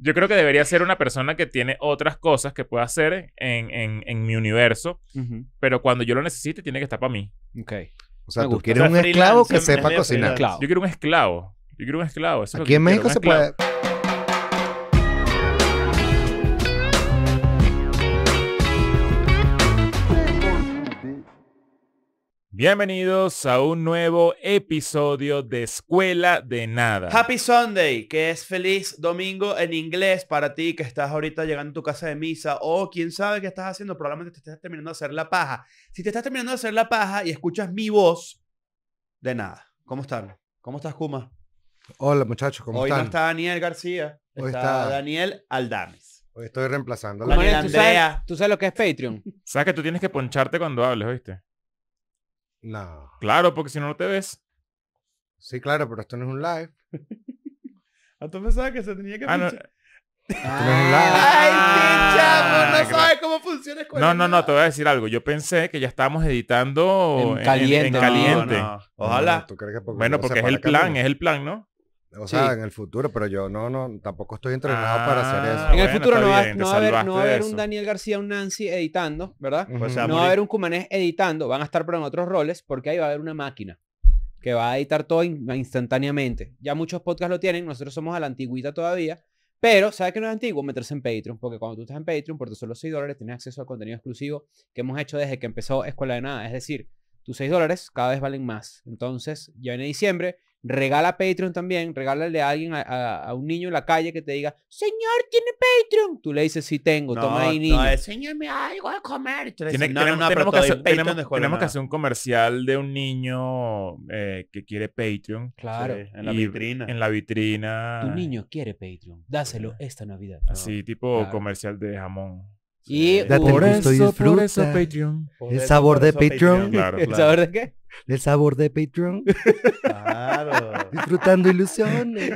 Yo creo que debería ser una persona que tiene otras cosas que pueda hacer en, en, en mi universo, pero cuando yo lo necesite tiene que estar para mí. Ok. O sea, tú quieres un esclavo que sepa cocinar. Yo quiero un esclavo. Yo quiero un esclavo. Aquí en México se puede... Bienvenidos a un nuevo episodio de Escuela de Nada. Happy Sunday, que es feliz domingo en inglés para ti que estás ahorita llegando a tu casa de misa o quién sabe qué estás haciendo, probablemente te estás terminando de hacer la paja. Si te estás terminando de hacer la paja y escuchas mi voz, de nada. ¿Cómo están? ¿Cómo estás, Kuma? Hola, muchachos, ¿cómo Hoy Hoy no está Daniel García, está, Daniel Aldames. Hoy estoy reemplazando a Daniel Andrea. ¿Tú sabes, ¿Tú sabes lo que es Patreon? Sabes que tú tienes que poncharte cuando hables, ¿oíste? No. Claro, porque si no, no te ves. Sí, claro, pero esto no es un live. ¿A ah, tú pensabas que se tenía que ah, no. Ay, no sabes cómo funciona No, no, no, te voy a decir algo. Yo pensé que ya estábamos editando en caliente. Ojalá. bueno, porque es el plan, es el plan, ¿no? O sea, en el futuro, pero yo no, no, tampoco estoy entrenado para hacer eso. Ah, en el futuro no va, a haber, un Daniel García, un Nancy editando, ¿verdad? Pues no va a haber un Cumanés editando, van a estar pero en otros roles porque ahí va a haber una máquina que va a editar todo instantáneamente. Ya muchos podcasts lo tienen, nosotros somos a la antigüita todavía, pero ¿sabes que no es antiguo? Meterse en Patreon, porque cuando tú estás en Patreon, por tus solo 6 dólares tienes acceso a contenido exclusivo que hemos hecho desde que empezó Escuela de Nada, es decir, tus 6 dólares cada vez valen más. Entonces, ya en diciembre, Regala Patreon también, regálale a alguien, a, un niño en la calle que te diga, señor, ¿tiene Patreon? Tú le dices, sí tengo, toma ahí, niño. No, señor, me algo de comer. tenemos, que hacer, un comercial de un niño eh, que quiere Patreon. Claro. en la vitrina. En la vitrina. Tu niño quiere Patreon. Dáselo pues, esta Navidad. Así, tipo comercial de jamón. Y por el eso, Patreon. el sabor de Patreon. ¿El sabor de qué? El sabor de Patreon. Disfrutando ilusiones.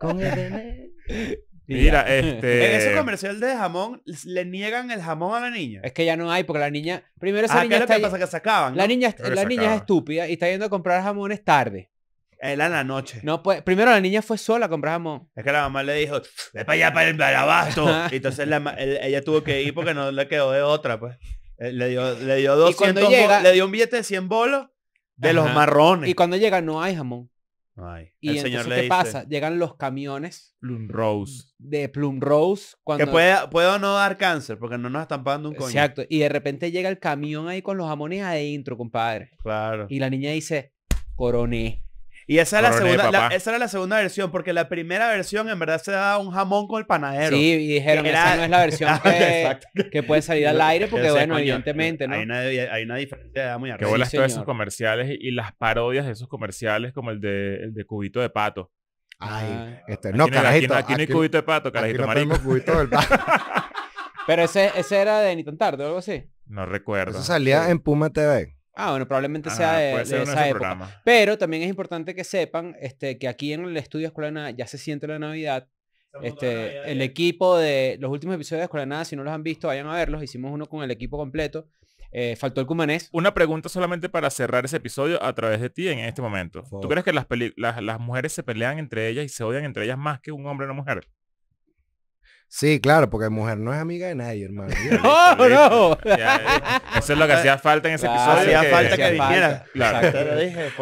Con el Mira, este. En ese comercial de jamón le niegan el jamón a la niña. Es que ya no hay, porque la niña. Primero esa niña. La niña, la niña es estúpida y está yendo a comprar jamones tarde. Era en la noche. No, pues, primero la niña fue sola a comprar jamón. Es que la mamá le dijo, ve para allá, para el, para y entonces ella tuvo que ir porque no le quedó de otra, pues. Eh, le dio, le dio 200 le dio un billete de 100 bolos de los marrones. Y cuando llega no hay jamón. Ay, y el señor le ¿qué pasa? Llegan los camiones Plum Rose. de Plum Rose cuando... que puede, puede no dar cáncer porque no nos están pagando un coño. Exacto. Y de repente llega el camión ahí con los jamones adentro, compadre. Claro. Y la niña dice, coroné. Y esa era, la segunda, esa era la segunda versión, porque la primera versión en verdad se daba un jamón con el panadero. Sí, y dijeron, esa no es la versión que, puede salir al aire, porque bueno, evidentemente, ¿no? Hay una, hay una diferencia de edad muy arriba. Que bolas todos esos comerciales y, las parodias de esos comerciales, como el de, el de Cubito de Pato. Ay, ah, este, no, carajito. Aquí, no hay cubito de pato, carajito aquí no cubito del pato. Pero ese, ese era de Ni tan tarde o algo así. No recuerdo. Eso salía en Puma TV. Ah, bueno, probablemente sea de, esa época. Pero también es importante que sepan este, que aquí en el estudio Escuela de Nada ya se siente la Navidad. Este, el equipo de los últimos episodios de Escuela Nada, si no los han visto, vayan a verlos. Hicimos uno con el equipo completo. Eh, faltó el cumanés. Una pregunta solamente para cerrar ese episodio a través de ti en este momento. ¿Tú crees que las, mujeres se pelean entre ellas y se odian entre ellas más que un hombre o una mujer? Sí, claro, porque mujer no es amiga de nadie, hermano. no, no. Eh, eso es lo que hacía falta en ese episodio. Hacía falta que dijera.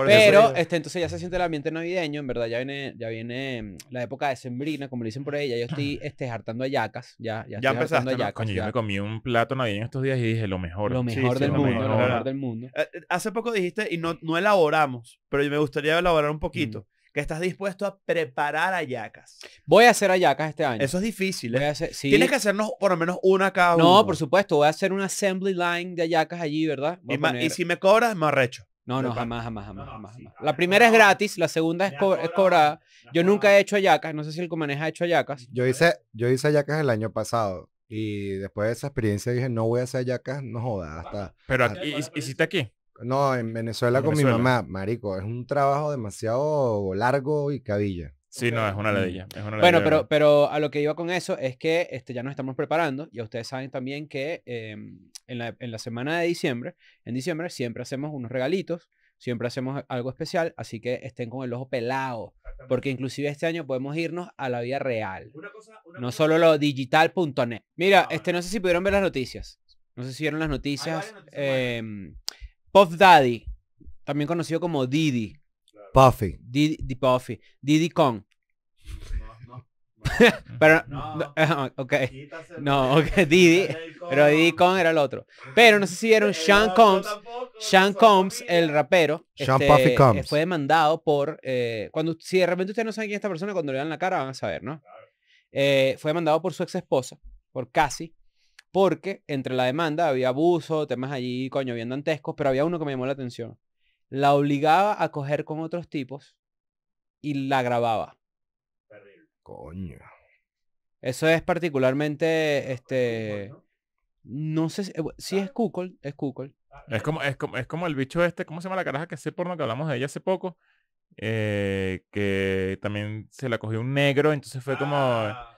Pero este, entonces ya se siente el ambiente navideño, en verdad. Ya viene, ya viene mm, la época de sembrina, como le dicen por ahí. Ya yo estoy este, hartando ayacas. Ya, ya, ya empezaste. Coño, yo me comí un plato navideño estos días y dije lo mejor. Lo mejor del mundo, lo mejor, del mundo. hace poco dijiste, y no, no elaboramos, pero me gustaría elaborar un poquito. Mm que estás dispuesto a preparar ayacas. Voy a hacer ayacas este año. Eso es difícil. ¿eh? Tienes que hacernos por lo menos una cada uno. No, por supuesto. Voy a hacer una assembly line de ayacas allí, ¿verdad? Y, si me cobras, me arrecho. No, no, jamás, jamás, jamás, La primera es gratis, la segunda es, cobrada. Yo nunca he hecho ayacas, no sé si el Comaneja ha hecho ayacas. Yo hice, yo hice ayacas el año pasado y después de esa experiencia dije, no voy a hacer ayacas, no jodas. Hasta, Pero ah, aquí, ¿hiciste aquí? No, en Venezuela con mi mamá, marico, es un trabajo demasiado largo y cabilla. Sí, no, es una ladilla. bueno, pero, pero a lo que iba con eso es que este, ya nos estamos preparando y ustedes saben también que em, en, la, en, la, semana de diciembre, en diciembre siempre hacemos unos regalitos, siempre hacemos algo especial, así que estén con el ojo pelado, porque inclusive este año podemos irnos a la vida real, no solo lo digital.net. Mira, este, no sé si pudieron ver las noticias, no sé si vieron las noticias. Em, Puff Daddy, también conocido como Diddy. Puffy. Diddy, Puffy. Diddy Kong. pero no, ok no ok Diddy pero Diddy Kong era el otro pero no sé si vieron Sean Combs Sean Combs el rapero Sean este, Puffy Combs eh, fue demandado por eh, cuando si de repente ustedes no saben quién es esta persona cuando le dan la cara van a saber no eh, fue demandado por su ex esposa por Cassie porque entre la demanda había abuso, temas allí, coño, bien dantescos, pero había uno que me llamó la atención. La obligaba a coger con otros tipos y la grababa. Coño. Eso es particularmente, este... No sé si, eh, es Kukol, es Kukol. Ah, es como, es, como, el bicho este, ¿cómo se llama la caraja que sé por que hablamos de ella hace poco? Eh, que también se la cogió un negro, entonces fue como... Ah.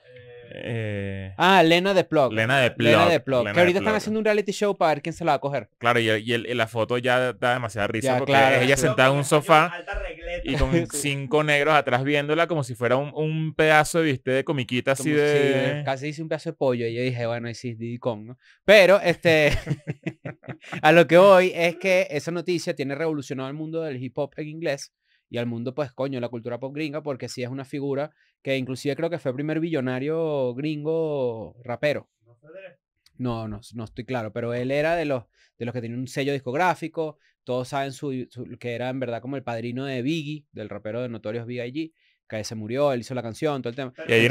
Eh, ah, Lena de Plog. Lena de Plog. Lena de que ahorita están haciendo un reality show para ver quién se la va a coger. Claro, y, la foto ya da demasiada risa porque ella sentada en un sofá y con cinco negros atrás viéndola como si fuera un, pedazo pedazo, viste, de comiquita así de... Eh, casi dice un pedazo de pollo y yo dije, bueno, ahí sí Diddy Pero, este, a lo que voy es que esa noticia tiene revolucionado el mundo del hip hop en inglés y al mundo, pues coño, la cultura pop gringa, porque sí es una figura que inclusive creo que fue el primer billonario gringo rapero. No, no, no estoy claro, pero él era de los, de los que tenían un sello discográfico, todos saben su, que era en verdad como el padrino de Biggie, del rapero de Notorious B.I.G., se murió, él hizo la canción, todo el tema. Y hay,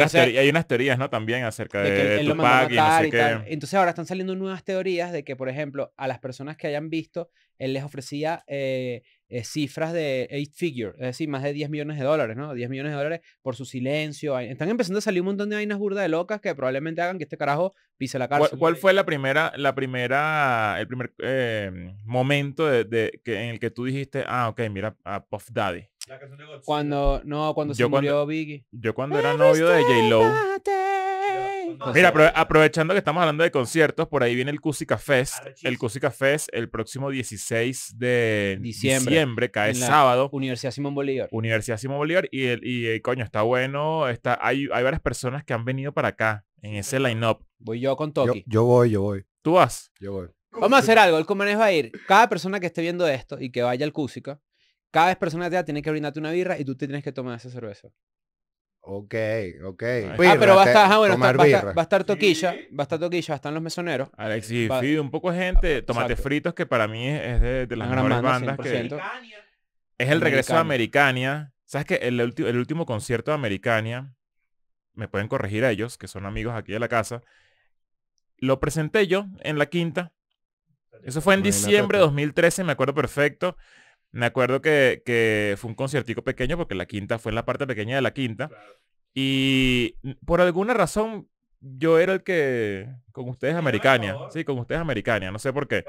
unas, teorías, ¿no? También acerca de, Tupac y no sé Entonces ahora están saliendo nuevas teorías de que, por ejemplo, a las personas que hayan visto, él les ofrecía eh, eh, cifras de eight figures, es decir, más de 10 millones de dólares, ¿no? 10 millones de dólares por su silencio. Están empezando a salir un montón de vainas burdas de locas que probablemente hagan que este carajo pise la cárcel. ¿Cuál, fue la primera, la primera, el primer em, momento de, que, en el que tú dijiste, ah, ok, mira, a Puff Daddy? Cuando, no, cuando se cuando, murió Biggie. Yo cuando era novio de J-Lo. Mira, aprovechando que estamos hablando de conciertos, por ahí viene el Cusica Fest. El Cusica Fest el próximo 16 de diciembre, cae sábado. Universidad Simón Bolívar. Universidad Simón Bolívar. Y, eh, coño, está bueno. Está, hay, hay varias personas que han venido para acá en ese line-up. Voy yo con Toki. Yo, voy, yo voy. ¿Tú vas? Yo voy. Vamos a hacer algo. El Comanés va a ir. Cada persona que esté viendo esto y que vaya al Cusica, cada vez persona te da, tiene que brindarte una birra y tú te tienes que tomar esa cerveza. Ok, ok. ah, pero va a estar, ah, bueno, va, a estar, toquilla, va a estar toquilla, están los mesoneros. Sí, un poco de gente, ah, Tomate Fritos, que para mí es, de, las grandes bandas. es el regreso de Americania. ¿Sabes qué? el, último concierto de Americania, me pueden corregir a ellos, que son amigos aquí de la casa, lo presenté yo en la quinta. Eso fue en diciembre de 2013, me acuerdo perfecto. Me acuerdo que, fue un conciertico pequeño porque la quinta fue en la parte pequeña de la quinta. Y por alguna razón yo era el que con ustedes americana. Sí, con ustedes americana. No sé por qué.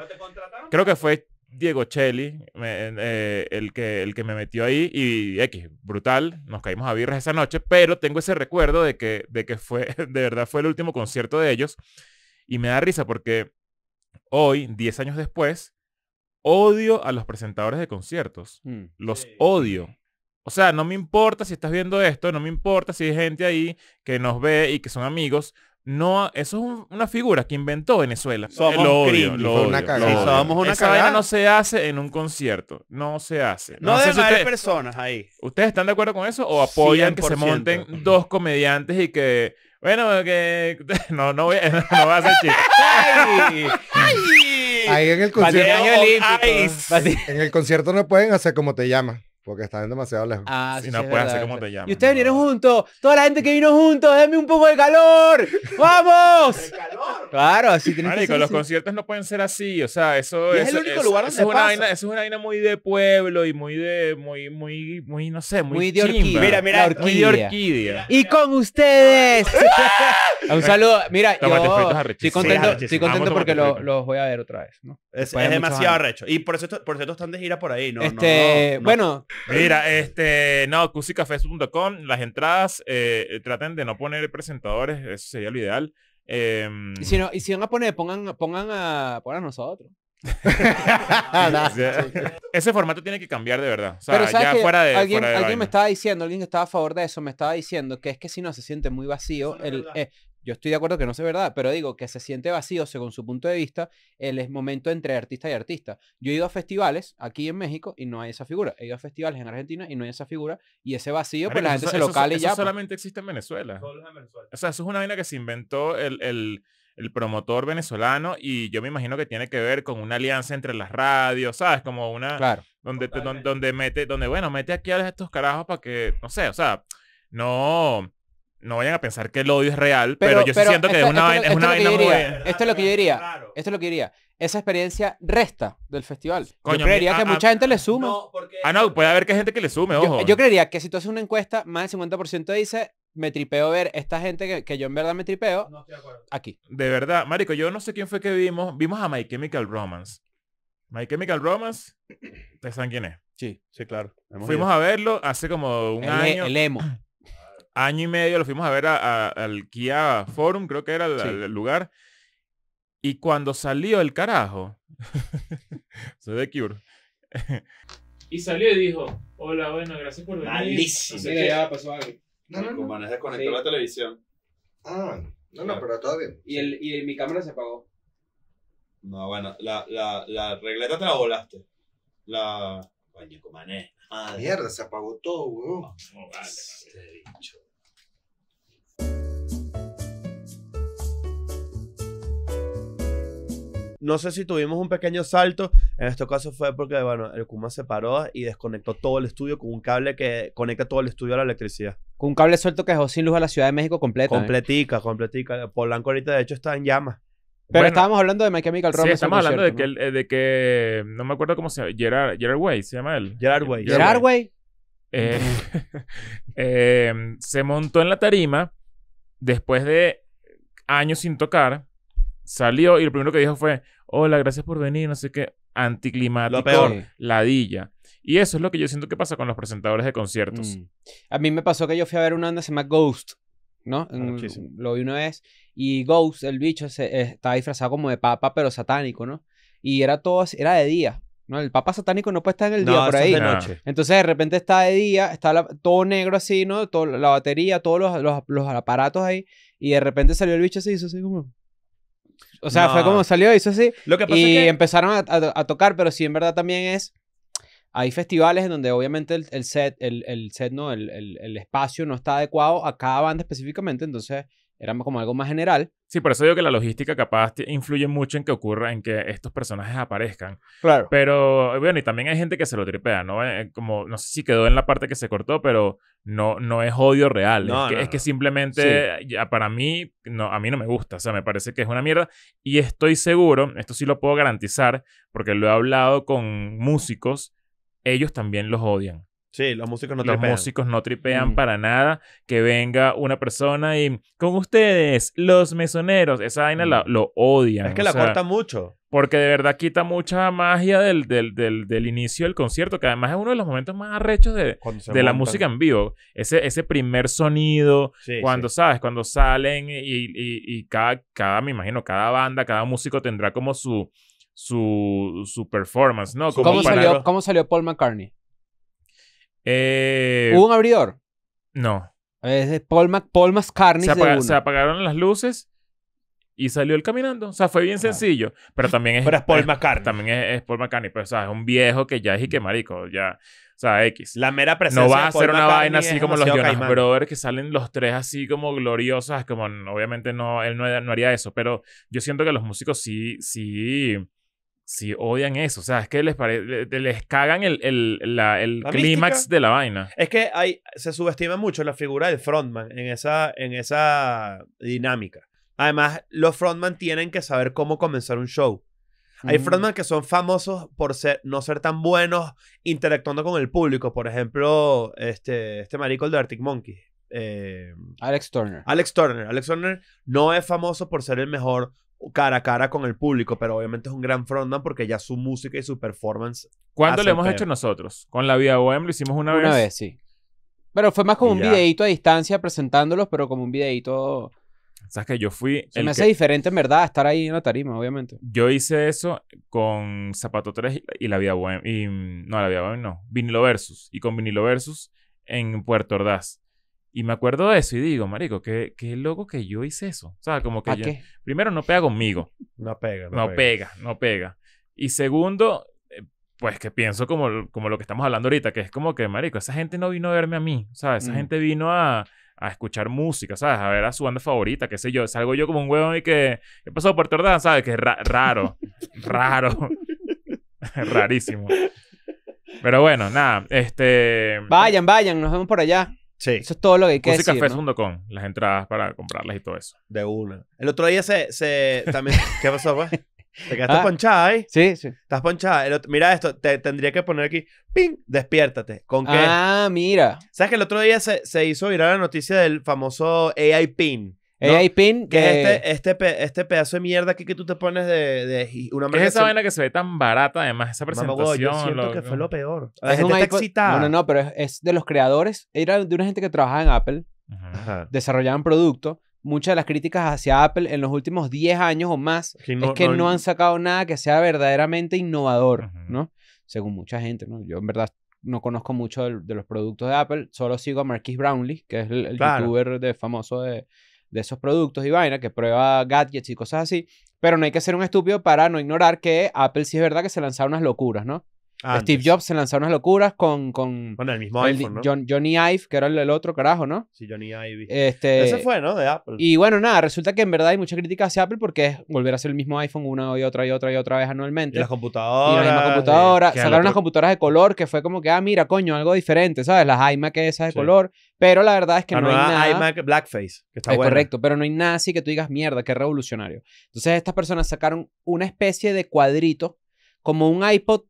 Creo que fue Diego Chelli eh, el, que, el que me metió ahí y X, brutal, nos caímos a birras esa noche, pero tengo ese recuerdo de que, de que fue, de verdad fue el último concierto de ellos y me da risa porque hoy, 10 años después, odio a los presentadores de conciertos. Mm. Los odio. O sea, no me importa si estás viendo esto, no me importa si hay gente ahí que nos ve y que son amigos. No, eso es una figura que inventó Venezuela. Somos lo odio, lo una cagada. Esa no se hace en un concierto. No se hace. No, personas ahí. ¿Ustedes están de acuerdo con eso o apoyan que se monten dos comediantes y que... Bueno, que... No, no voy, a hacer chiste. Ahí en el concierto. en el concierto no pueden hacer como te llama. Porque están demasiado lejos. Ah, si sí, no puedes hacer como te llaman. Y ustedes vinieron juntos. Toda la gente que vino juntos, denme un poco de calor. ¡Vamos! ¡De calor! Claro, así tiene que ser. los conciertos no pueden ser así. O sea, eso es. es el único lugar donde eso es, una vaina, eso es una vaina muy de pueblo y muy de. Muy, muy, muy, no sé, muy. Muy de orquídea. Mira, mira, orquídea. muy de orquídea. Y con ustedes. un saludo. Mira, yo estoy contento, estoy contento porque los voy a ver otra vez. Es, demasiado arrecho. Y por eso por eso están de gira por ahí, ¿no? Este, bueno, Mira, este, no, cusicafest.com, las entradas, eh, traten de no poner presentadores, eso sería lo ideal. Eh, y, si no, y van a poner, pongan, pongan a, pongan a nosotros. Ese formato tiene que cambiar de verdad. O sea, ya fuera de, alguien, alguien me estaba diciendo, alguien que estaba a favor de eso, me estaba diciendo que es que si no se siente muy vacío, el, yo estoy de acuerdo que no sé verdad, pero digo que se siente vacío según su punto de vista el momento entre artista y artista. Yo he ido a festivales aquí en México y no hay esa figura. He ido a festivales en Argentina y no hay esa figura. Y ese vacío, pues la gente se localiza ya. Eso pues. solamente existe en Venezuela. Solo en Venezuela. O sea, eso es una vaina que se inventó el, promotor venezolano y yo me imagino que tiene que ver con una alianza entre las radios, ¿sabes? Como una... Claro. Donde, donde, donde mete, donde, bueno, mete aquí a estos carajos para que, no sé, o sea, no no vayan a pensar que el odio es real, pero, yo sí siento que es una, esto, vaina muy... Esto es lo que yo diría. Esto es lo que diría. Esa experiencia resta del festival. yo creería que mucha gente le suma. Ah, no, puede haber que gente que le sume, ojo. Yo, creería que si tú haces una encuesta, más del 50% dice me tripeo ver esta gente que, yo en verdad me tripeo aquí. De verdad, Marico, yo no sé quién fue que vimos. Vimos a My Chemical Romance. My Chemical Romance, ¿ustedes saben quién es? Sí, sí, claro. Fuimos a verlo hace como un e, año. El emo año y medio lo fuimos a ver al Kia Forum, creo que era el, lugar. Y cuando salió el carajo, soy de Cure. y salió y dijo, hola, bueno, gracias por venir. Malísimo. No ya pasó algo. No, no, no. la televisión. Ah, no, no, pero todo bien. Y, el, mi cámara se apagó. No, bueno, la, regleta te la volaste. La... comané. Mierda, se apagó todo, weón. Ah, este no, sé si tuvimos un pequeño salto. En este caso fue porque, bueno, el Kuma se paró y desconectó todo el estudio con un cable que conecta todo el estudio a la electricidad. Con un cable suelto que dejó sin luz a la Ciudad de México completa. Completica, ¿eh? completica. completica. Polanco ahorita, de hecho, está en llamas. Pero estábamos hablando de Michael Chemical Sí, estamos hablando de, que, ¿no? Eh, de que. No me acuerdo cómo se llama. Gerard, Way se llama él. Gerard Way. Gerard Way. Eh, eh, se montó en la tarima después de años sin tocar. Salió y lo primero que dijo fue: Hola, gracias por venir, no sé qué. Anticlimático, lo peor. ladilla. Y eso es lo que yo siento que pasa con los presentadores de conciertos. Mm. A mí me pasó que yo fui a ver una banda que se llama Ghost, ¿no? Ah, lo vi una vez y Ghost, el bicho, se, está eh, disfrazado como de papa, pero satánico, ¿no? Y era todo, era de día. ¿no? El papa satánico no puede estar en el día por ahí. de ah. noche. Entonces de repente está de día, está todo negro así, ¿no? Todo, la batería, todos los, aparatos ahí. Y de repente salió el bicho así, hizo así como. O sea, fue como salió, hizo así. Lo que y empezaron a, tocar, pero sí, en verdad también es. Hay festivales en donde obviamente el, set, el, set, ¿no? El, el, espacio no está adecuado a cada banda específicamente. Entonces, era como algo más general. Sí, por eso digo que la logística capaz influye mucho en que ocurra, en que estos personajes aparezcan. Claro. Pero bueno, y también hay gente que se lo tripea, ¿no? Eh, eh, como, no sé si quedó en la parte que se cortó, pero no, no es odio real. es, que, es que simplemente, ya, para mí, no, a mí no me gusta. O sea, me parece que es una mierda. Y estoy seguro, esto sí lo puedo garantizar, porque lo he hablado con músicos, ellos también los odian. Sí, los músicos no tripean. Los músicos no tripean mm. para nada. Que venga una persona y con ustedes, los mesoneros, esa vaina mm. lo odian. Es que la corta mucho. Porque de verdad quita mucha magia del, del, del, inicio del concierto, que además es uno de los momentos más arrechos de, la música en vivo. Ese, ese primer sonido, cuando sabes, cuando salen y, cada, cada, me imagino, cada banda, cada músico tendrá como su, su, su performance, ¿no? salió, ¿Cómo salió Paul McCartney? Eh, ¿Hubo un abridor? No. Es de Paul, Mac, Paul Se, apagaron las luces y salió él caminando. O sea, fue bien ah. sencillo. Pero también es. pero es Paul McCartney. También es, Paul McCartney. Pero, pues, o sea, es un viejo que ya es y marico. Ya. O sea, X. La mera presencia. No va a ser una vaina así como los Jonas Brothers que salen los tres así como gloriosas. Como obviamente no, él no, no haría eso. Pero yo siento que los músicos sí, sí si odian eso. O sea, es que les, les cagan el, clímax de la vaina. Es que hay, se subestima mucho la figura del frontman en esa, en esa dinámica. Además, los frontman tienen que saber cómo comenzar un show. Hay mm. frontman que son famosos por ser, no ser tan buenos interactuando con el público. Por ejemplo, este, este marico de Arctic Monkey. Eh, Alex Turner. Alex Turner. Alex Turner no es famoso por ser el mejor cara a cara con el público, pero obviamente es un gran frontman porque ya su música y su performance. ¿Cuándo lo hemos hecho nosotros? Con la Vía Bohem lo hicimos una, vez. Una vez, sí. Pero fue más como un videíto a distancia presentándolos, pero como un videíto. Sabes que yo fui. Se me hace diferente en verdad estar ahí en la tarima, obviamente. Yo hice eso con Zapato 3 y la Vía Bohem. Y, mm, no, la Vida Bohem no. Vinilo Versus. Y con Vinilo Versus en Puerto Ordaz. Y me acuerdo de eso y digo, marico, qué, qué loco que yo hice eso. O sea, como que Primero, no pega conmigo. No pega. No, pega. no pega. Y segundo, eh, pues que pienso como, como lo que estamos hablando ahorita, que es como que, marico, esa gente no vino a verme a mí. ¿sabes? esa mm. gente vino a, escuchar música, ¿sabes? A ver a su banda favorita, qué sé yo. Salgo yo como un huevón y que... he pasado por todo, ¿Sabes? Que es raro. raro. Rarísimo. Pero bueno, nada, este... Vayan, vayan, nos vemos por allá. Sí. Eso es todo lo que hay que decir. las entradas para comprarlas y todo eso. De una. El otro día se. se también, ¿Qué pasó, pues? Te quedaste ah. ponchada ahí. Sí, sí. Estás ponchada. mira esto, te tendría que poner aquí. ¡Ping! Despiértate. ¿Con qué? Ah, mira. ¿Sabes que el otro día se, se hizo viral la noticia del famoso AI PIN? ¿No? Pin. Que es este, eh, este, este, pedazo de mierda aquí que tú te pones de, una es esa vaina que se ve tan barata, además, esa presentación. yo siento que fue lo peor. es No, no, no, pero es, de los creadores. Era de una gente que trabajaba en Apple, desarrollaban productos. Muchas de las críticas hacia Apple en los últimos 10 años o más es que no, han sacado nada que sea verdaderamente innovador, ¿no? Según mucha gente, ¿no? Yo en verdad no conozco mucho de, los productos de Apple, solo sigo a Marquis Brownlee, que es el, youtuber de, famoso de, de esos productos y vaina, que prueba gadgets y cosas así. Pero no hay que ser un estúpido para no ignorar que Apple sí es verdad que se lanzaron unas locuras, ¿no? Steve Jobs se lanzó unas locuras con. con el mismo iPhone, ¿no? Johnny Ive, que era el, otro carajo, ¿no? Sí, Johnny Ive. Este, Ese fue, ¿no? De Apple. Y bueno, nada, resulta que en verdad hay mucha crítica hacia Apple porque es volver a hacer el mismo iPhone una y otra y otra y otra vez anualmente. Y las computadoras. Y la misma computadora. sacaron unas computadoras de color que fue como que, ah, mira, coño, algo diferente, ¿sabes? Las iMac esas de color. Pero la verdad es que no hay nada. iMac Blackface, que está es Correcto, pero no hay nada así que tú digas, mierda, qué revolucionario. Entonces estas personas sacaron una especie de cuadrito, como un iPod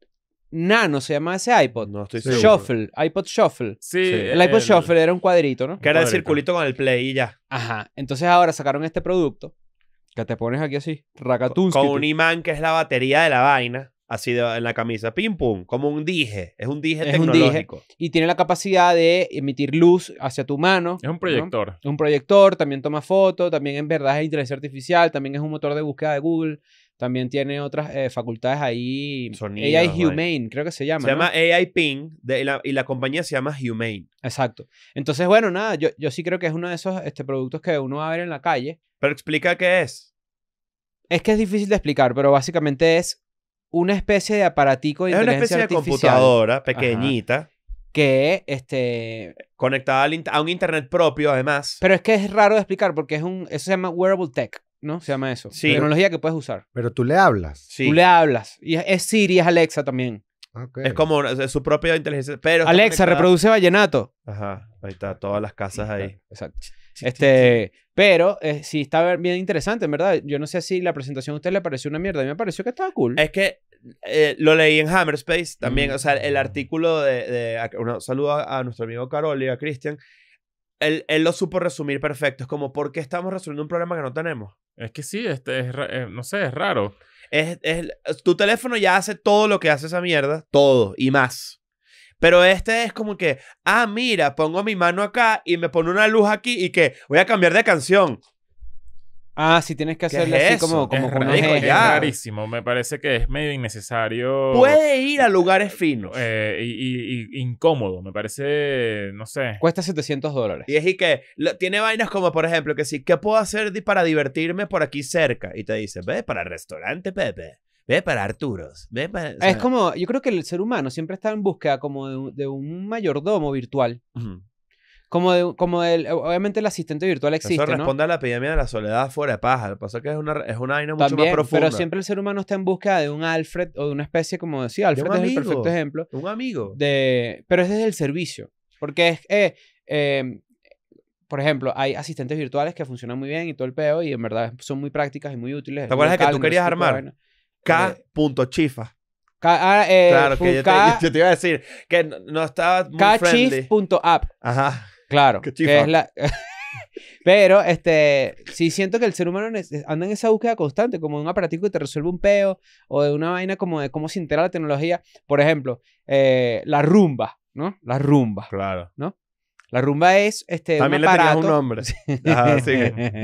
Nano se llama ese iPod. No estoy seguro. Shuffle, iPod Shuffle. Sí. El iPod Shuffle era un cuadrito, ¿no? Que era el circulito con el play y ya. Ajá. Entonces ahora sacaron este producto que te pones aquí así, Con, un imán que es la batería de la vaina, así de- en la camisa. Pim pum, como un dije. Es un dije Y tiene la capacidad de emitir luz hacia tu mano. Es un proyector. Es un proyector, también toma fotos, también en verdad es inteligencia artificial, también es un motor de búsqueda de Google. También tiene otras eh, facultades ahí. AI Humane, creo que se llama. Se llama AI Ping de, y, la, compañía se llama Humane. Exacto. Entonces, bueno, nada, yo, yo sí creo que es uno de esos este, productos que uno va a ver en la calle. Pero explica qué es. Es que es difícil de explicar, pero básicamente es una especie de aparatico de es una especie de computadora pequeñita. que, este... Conectada a un internet propio, además. Pero es que es raro de explicar porque es un... Eso se llama wearable tech. ¿no? Se llama eso. Sí. Tecnología que puedes usar. Pero tú le hablas. Sí. Tú le hablas. Y es Siri, es Alexa también. Es como su propia inteligencia. Pero Alexa, reproduce vallenato. Ajá, ahí está, todas las casas ahí. Exacto. Este, pero eh, sí está bien interesante, en verdad. Yo no sé si la presentación a usted le pareció una mierda. A mí me pareció que estaba cool. Es que eh, lo leí en Hammerspace también, mm. o sea, el artículo de, un saludo a, nuestro amigo Carol y a Christian, él, lo supo resumir perfecto. Es como, ¿por qué estamos resolviendo un problema que no tenemos? Es que sí, este es, eh, no sé, es raro. Es, es, tu teléfono ya hace todo lo que hace esa mierda, todo y más. Pero este es como que, ah, mira, pongo mi mano acá y me pone una luz aquí y que voy a cambiar de canción. Ah, si tienes que hacerle así como, como es rarísimo, me parece que es medio innecesario. Puede ir a lugares finos. Eh, y, incómodo, me parece, no sé. Cuesta 700 dólares. Y es y que tiene vainas como, por ejemplo, que si, ¿qué puedo hacer para divertirme por aquí cerca? Y te dice, ve para el restaurante, Pepe. Ve para Arturos. Ve para, es como, yo creo que el ser humano siempre está en búsqueda como de un, mayordomo virtual. Como, como eh, obviamente el asistente virtual existe, Eso responde a la epidemia de la soledad fuera de paja. Lo que pasa es que es una, es vaina mucho más profunda. Pero siempre el ser humano está en busca de un Alfred o de una especie como decía, Alfred es el perfecto ejemplo. Un amigo. De, pero es desde el servicio. Porque es, eh, em, por ejemplo, hay asistentes virtuales que funcionan muy bien y todo el peo y en verdad son muy prácticas y muy útiles. ¿Te acuerdas que tú querías armar? K.chifa. Eh, ah, claro, que yo te, iba a decir que no, estaba muy friendly. Ajá. Claro. que es Pero este, sí siento que el ser humano anda en esa búsqueda constante, como de un aparatico que te resuelve un peo, o de una vaina como de cómo se integra la tecnología. Por ejemplo, eh, la rumba, ¿no? La rumba. Claro. ¿No? La rumba es este. También le tenías un nombre. Sí.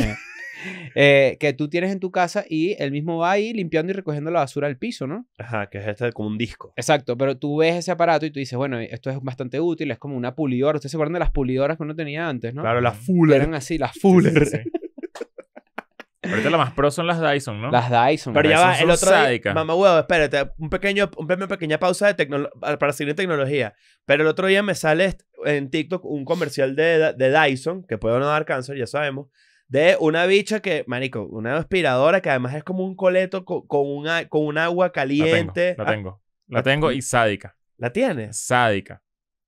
Eh, que tú tienes en tu casa y el mismo va ahí limpiando y recogiendo la basura del piso, ¿no? Ajá, que es este como un disco. Exacto, pero tú ves ese aparato y tú dices, bueno, esto es bastante útil, es como una pulidora. Ustedes se acuerdan de las pulidoras que uno tenía antes, ¿no? Claro, las Fuller. Eran así, las Fuller. Ahorita la más pro son las Dyson, ¿no? Las Dyson. Pero ya va, el otro día, mamá huevo, espérate, un pequeño, una pequeña pausa de ah, para seguir en tecnología. Pero el otro día me sale en TikTok un comercial de, de Dyson, que puede no dar cáncer, ya sabemos, de una bicha que, marico, una aspiradora que además es como un coleto con, con un agua caliente. La ah, tengo, la tengo. y sádica. ¿La tienes? Sádica.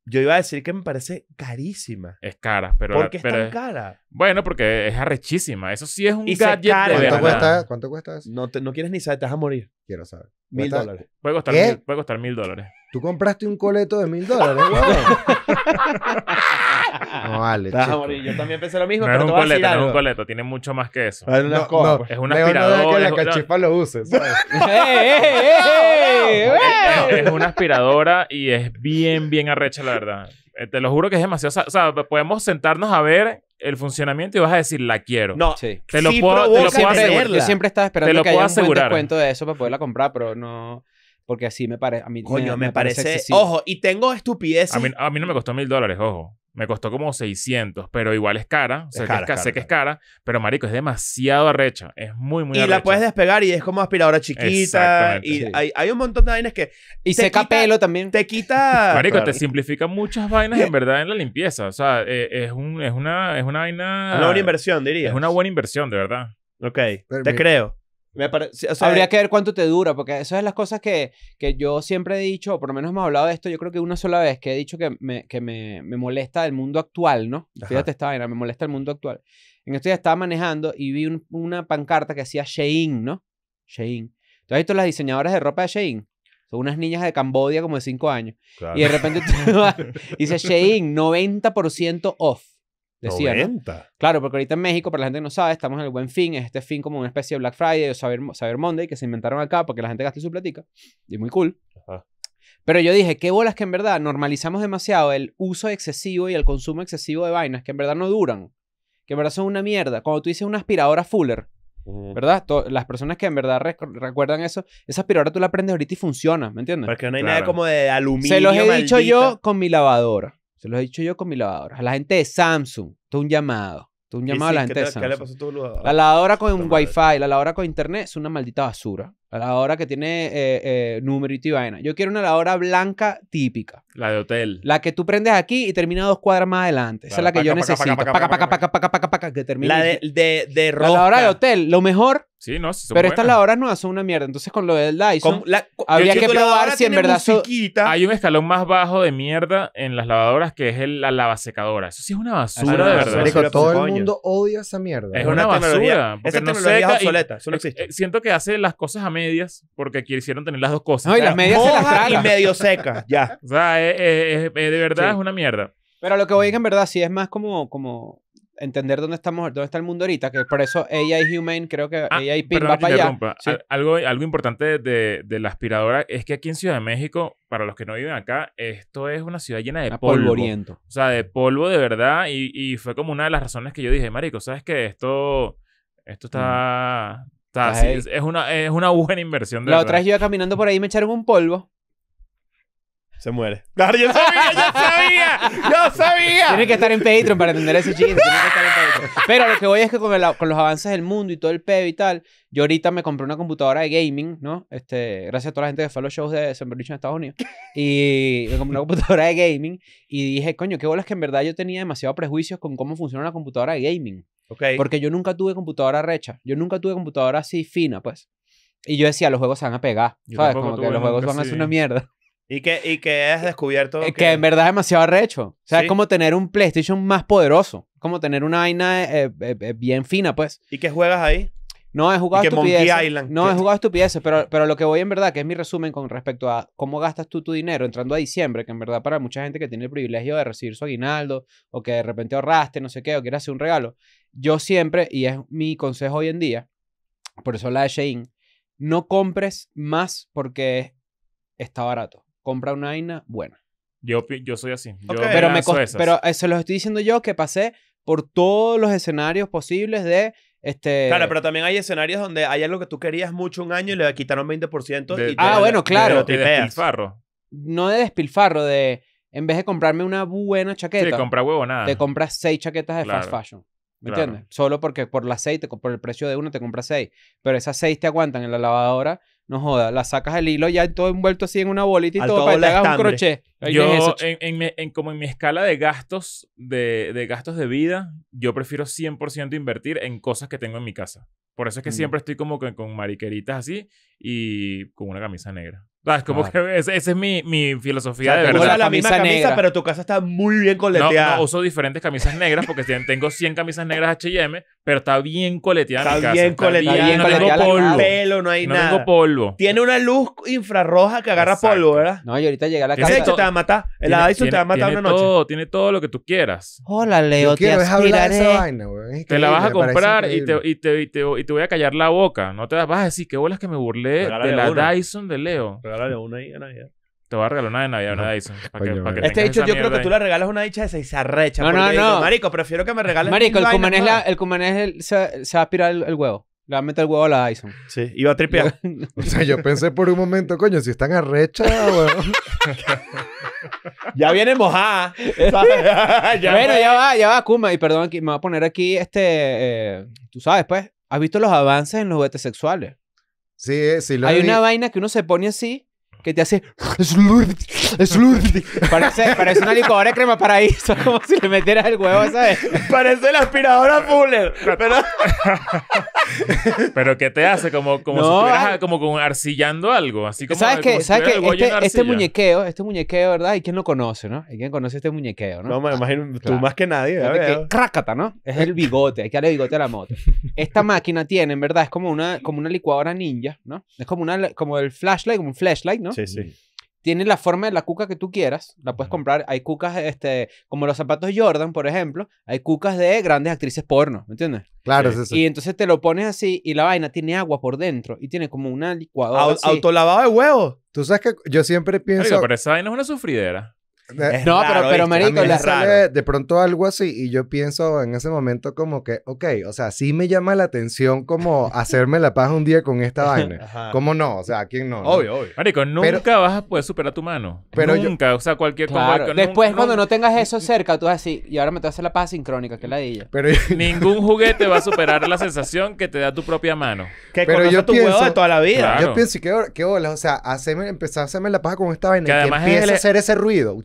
Yo iba a decir que me parece carísima. Es cara, pero... ¿Por qué es tan cara? Bueno, porque es arrechísima. Eso sí es un gadget ¿Cuánto, cuesta, eso? No, no quieres ni saber, te vas a morir. Quiero saber. Mil dólares. Puede costar, Mil, puede costar mil dólares. Tú compraste un coleto de mil dólares, no vale. yo también pensé lo mismo, no es un coleto, es un tiene mucho más que eso. no, no. Es una aspiradora. lo ¡Eh, eh, eh, es, una aspiradora y es bien, bien arrecha, la verdad. Te lo juro que es demasiado. O sea, podemos sentarnos a ver el funcionamiento y vas a decir, la quiero. No, Te lo puedo- te lo puedo asegurar. yo siempre estaba esperando que haya puedo un cuento de eso para poderla comprar, pero no... Porque así me parece. Coño, me, me parece. ojo, y tengo estupidez A mí, a mí no me costó mil dólares, ojo. Me costó como 600, pero igual es cara. Es sé, que es, cara, sé que es cara, pero marico, es demasiado arrecha. Es muy, muy y Y la puedes despegar y es como aspiradora chiquita. Y hay, hay, un montón de vainas que. Y seca pelo también. Te quita. Marico, te simplifica muchas vainas en verdad en la limpieza. O sea, eh, es, un, es, una, es una vaina. Una buena inversión, diría. Es una buena inversión, de verdad. Ok, te creo. Habría eh que ver cuánto te dura, porque esas es las cosas que, que, yo siempre he dicho, o por lo menos hemos hablado de esto, yo creo que una sola vez que he dicho que me, que me, molesta el mundo actual, ¿no? Fíjate esta vaina, me molesta el mundo actual. En esto ya estaba manejando y vi una pancarta que decía Shein, ¿no? Shein. entonces has visto las diseñadoras de ropa de Shein? Son unas niñas de Cambodia como de 5 años. Y de repente dice Shein, 90% off. Decía, Claro, porque ahorita en México, para la gente que no sabe, estamos en el buen fin, es este fin como una especie de Black Friday o saber saber Monday que se inventaron acá Porque la gente gaste su platica. Y muy cool. Pero yo dije, qué bolas que en verdad normalizamos demasiado el uso excesivo y el consumo excesivo de vainas que en verdad no duran, que en verdad son una mierda. Cuando tú dices una aspiradora Fuller, ¿verdad? las personas que en verdad recuerdan eso, esa aspiradora tú la prendes ahorita y funciona, ¿me entiendes? Porque no hay nada como de aluminio. Se los he dicho yo con mi lavadora. Se lo he dicho yo con mi lavadora. A la gente de Samsung, todo un llamado. Todo un llamado a la gente Samsung. ¿Qué le pasó tu lavadora? La lavadora con wi wifi, la lavadora con internet es una maldita basura. Lavadora que tiene eh, eh, numerito y vaina. Yo quiero una lavadora blanca típica. La de hotel. La que tú prendes aquí y termina dos cuadras más adelante. Esa es la que yo necesito. Paca, paca, paca, que La de, de, de La lavadora de hotel, lo mejor. Sí, no, sí Pero estas lavadoras no son una mierda. Entonces con lo del Dyson, la, habría que probar si en verdad son... Hay un escalón más bajo de mierda en las lavadoras que es la lavasecadora. Eso sí es una basura, de verdad. todo el mundo odia esa mierda. Es una, basura. Esa no seca obsoleta. Solo existe. Eh, siento que hace las cosas a medias porque quisieron tener las dos cosas. No, y las medias se las y medio seca, ya. O sea, eh, eh, eh, de verdad es una mierda. Pero lo que voy a decir en verdad sí es más como, como entender dónde estamos, dónde está el mundo ahorita, que por eso AI Humane, creo que AI ah, va para allá. Algo, algo importante de, de, la aspiradora es que aquí en Ciudad de México, para los que no viven acá, esto es una ciudad llena de polvo. Polvoriento. O sea, de polvo de verdad. Y, y, fue como una de las razones que yo dije, marico, ¿sabes que Esto, esto mm. está... O es, una, es una buena inversión. la otra vez yo iba caminando por ahí y me echaron un polvo. Se muere. No, yo sabía, yo sabía, yo sabía. Tiene que estar en Patreon para entender ese chiste. Pero lo que voy es que con, los avances del mundo y todo el pedo y tal, yo ahorita me compré una computadora de gaming, ¿no? Este, gracias a toda la gente que fue a los shows de Sembrich en Estados Unidos. Y me compré una computadora de gaming y dije, coño, qué bolas que en verdad yo tenía demasiados prejuicios con cómo funciona una computadora de gaming. Okay. Porque yo nunca tuve computadora recha. Yo nunca tuve computadora así fina, pues. Y yo decía, los juegos se van a pegar. ¿Sabes? Como que los juegos van a ser una mierda. ¿Y que, y que has descubierto? Eh, que... que en verdad es demasiado recho. O sea, es como tener un PlayStation más poderoso. Como tener una vaina eh, eh, bien fina, pues. ¿Y qué juegas ahí? No he jugado estupideces. no he jugado estupideces, pero, pero lo que voy en verdad, que es mi resumen con respecto a cómo gastas tú tu dinero entrando a diciembre, que en verdad para mucha gente que tiene el privilegio de recibir su aguinaldo o que de repente ahorraste, no sé qué, o quiere hacer un regalo, yo siempre, y es mi consejo hoy en día, por eso la de Shein, no compres más porque está barato. Compra una aina buena. Yo, yo soy así. Yo pero, me pero se los estoy diciendo yo que pasé por todos los escenarios posibles de este... Claro, pero también hay escenarios donde hay algo que tú querías mucho un año y le quitaron 20% y Ah, bueno, claro. De, despilfarro. No de despilfarro, de en vez de comprarme una buena chaqueta. Te compras seis chaquetas de fast fashion. ¿Me entiendes? Solo porque por las seis, por el precio de una, te compras seis. Pero esas seis te aguantan en la lavadora no joda, la sacas el hilo ya todo envuelto así en una bolita y todo para te hagas un crochet. Yo, en, como en mi escala de gastos de, gastos de vida, yo prefiero 100% invertir en cosas que tengo en mi casa. Por eso es que mm. siempre estoy como que con mariqueritas así y con una camisa negra. Es como que esa es mi, mi filosofía de verdad. Usa la misma camisa, pero tu casa está muy bien coleteada. No, no uso diferentes camisas negras porque tengo 100 camisas negras H&M, pero está bien coleteada está casa. Bien está coleteada. Bien, no hay tengo polvo. Pelo, no hay nada. polvo. Tiene una luz infrarroja que agarra polvo, ¿verdad? No, y ahorita llega a la casa. Hecho, te va a matar. El Dyson te va a matar tiene una todo, noche. Tiene todo lo que tú quieras. Hola, Leo, Yo te Esa vaina, te la vas a comprar y te, y, te, y, te, y te, voy a callar la boca. No te vas a decir que bolas que me burlé de la Dyson de Leo una Te voy a regalar una de Navidad, una de Dyson. Este dicho, yo creo que tú le regalas una dicha de seis arrecha. No, no, no. marico, prefiero que me regales. Marico, el cumanés, es el cumanés se, se va a aspirar el, huevo. Le va a meter el huevo a la Dyson. Sí, va a tripear. O sea, yo pensé por un momento, coño, si están arrecha, ya viene mojada. bueno, ya va, ya va, Kuma. Y perdón, aquí, me voy a poner aquí este. Eh, tú sabes, pues. ¿Has visto los avances en los juguetes sexuales? Sí, eh, sí, lo Hay una vaina que uno se pone así que te hace Parece, parece una licuadora de crema paraíso, como si le metieras el huevo, ¿sabes? Parece la aspiradora Fuller, Pero Pero ¿qué te hace? Como, como si estuvieras como, arcillando algo. Así como, ¿Sabes qué? ¿Sabes Este, este muñequeo, este muñequeo, ¿verdad? ¿Y quién lo conoce, no? ¿Y quién conoce este muñequeo, no? No, me imagino, tú más que nadie. Que, crácata, ¿no? Es el bigote, hay que darle bigote a la moto. Esta máquina tiene, en verdad, es como una, como una licuadora ninja, ¿no? Es como, una, como el flashlight, como un flashlight, ¿no? Sí, sí tiene la forma de la cuca que tú quieras, la puedes comprar. Hay cucas, este, como los zapatos Jordan, por ejemplo, hay cucas de grandes actrices porno, ¿me entiendes? Claro, eh, sí. es eso. Y entonces te lo pones así y la vaina tiene agua por dentro y tiene como una licuadora. Autolavado de huevo. Tú sabes que yo siempre pienso. pero esa vaina es una sufridera no, pero, pero marico, la sale de pronto algo así y yo pienso en ese momento como que, ok, o sea, sí me llama la atención como hacerme la paja un día con esta vaina. ¿Cómo no? O sea, ¿quién no? Obvio, obvio. Marico, nunca vas a poder superar tu mano. Pero nunca, o sea, cualquier Después cuando no tengas eso cerca, tú vas así, y ahora me te vas hacer la paz sincrónica, que es la de Pero Ningún juguete va a superar la sensación que te da tu propia mano. Que pero yo tu huevo de toda la vida. Yo pienso, ¿qué, qué O sea, hacerme, empezar a hacerme la paja con esta vaina que, y que a hacer ese ruido.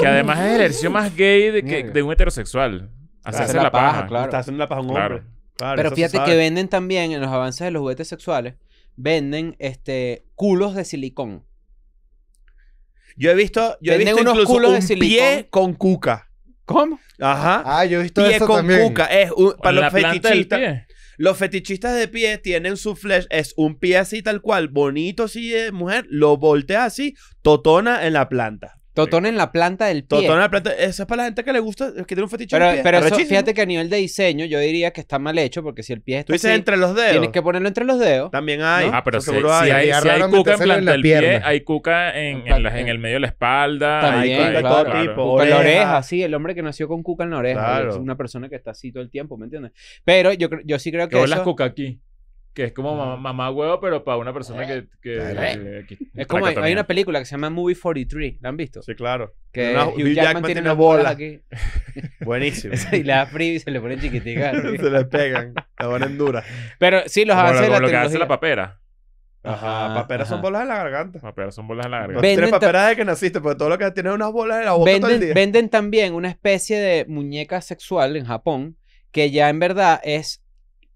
Que además es el ejercicio más gay de, que, de un heterosexual. Hacerse la, paja, claro. Está haciendo la paja un hombre. Pero fíjate que venden también en los avances de los juguetes sexuales, venden este culos de silicón. Yo he visto, yo he visto unos culos un de silicón. pie con cuca. ¿Cómo? Ajá. Ah, yo he visto pie con cuca es para los fetichistas. Los fetichistas de pie tienen su flesh, es un pie así tal cual, bonito así de mujer, lo voltea así, totona en la planta. Totón en la planta del pie. Totón en la planta. Eso es para la gente que le gusta, que tiene un fetiche. Pero, pie. pero eso, fíjate que a nivel de diseño, yo diría que está mal hecho, porque si el pie está. Tú dices entre los dedos. Tienes que ponerlo entre los dedos. También hay. Ah, pero si, hay, hay, cuca en planta del pie, hay cuca en, en, el medio de la espalda. También, hay cuca todo tipo. Cuca en la oreja, sí. El hombre que nació con cuca en la oreja. Es una persona que está así todo el tiempo, ¿me entiendes? Pero yo, yo sí creo que. Yo eso... las cuca aquí que es como mamá, huevo, pero para una persona eh, que... es como, hay, una película que se llama Movie 43, ¿la han visto? Sí, claro. Que un Jackman, tiene una bola aquí. Buenísimo. y le da free y se le ponen chiquitica. se le pegan, la ponen dura. Pero sí, los avances de la lo que hace la papera. Ajá, papera paperas son bolas en la garganta. Paperas son bolas en la garganta. Venden paperas de que naciste, pero todo lo que tiene unas bolas en la boca todo el día. Venden también una especie de muñeca sexual en Japón que ya en verdad es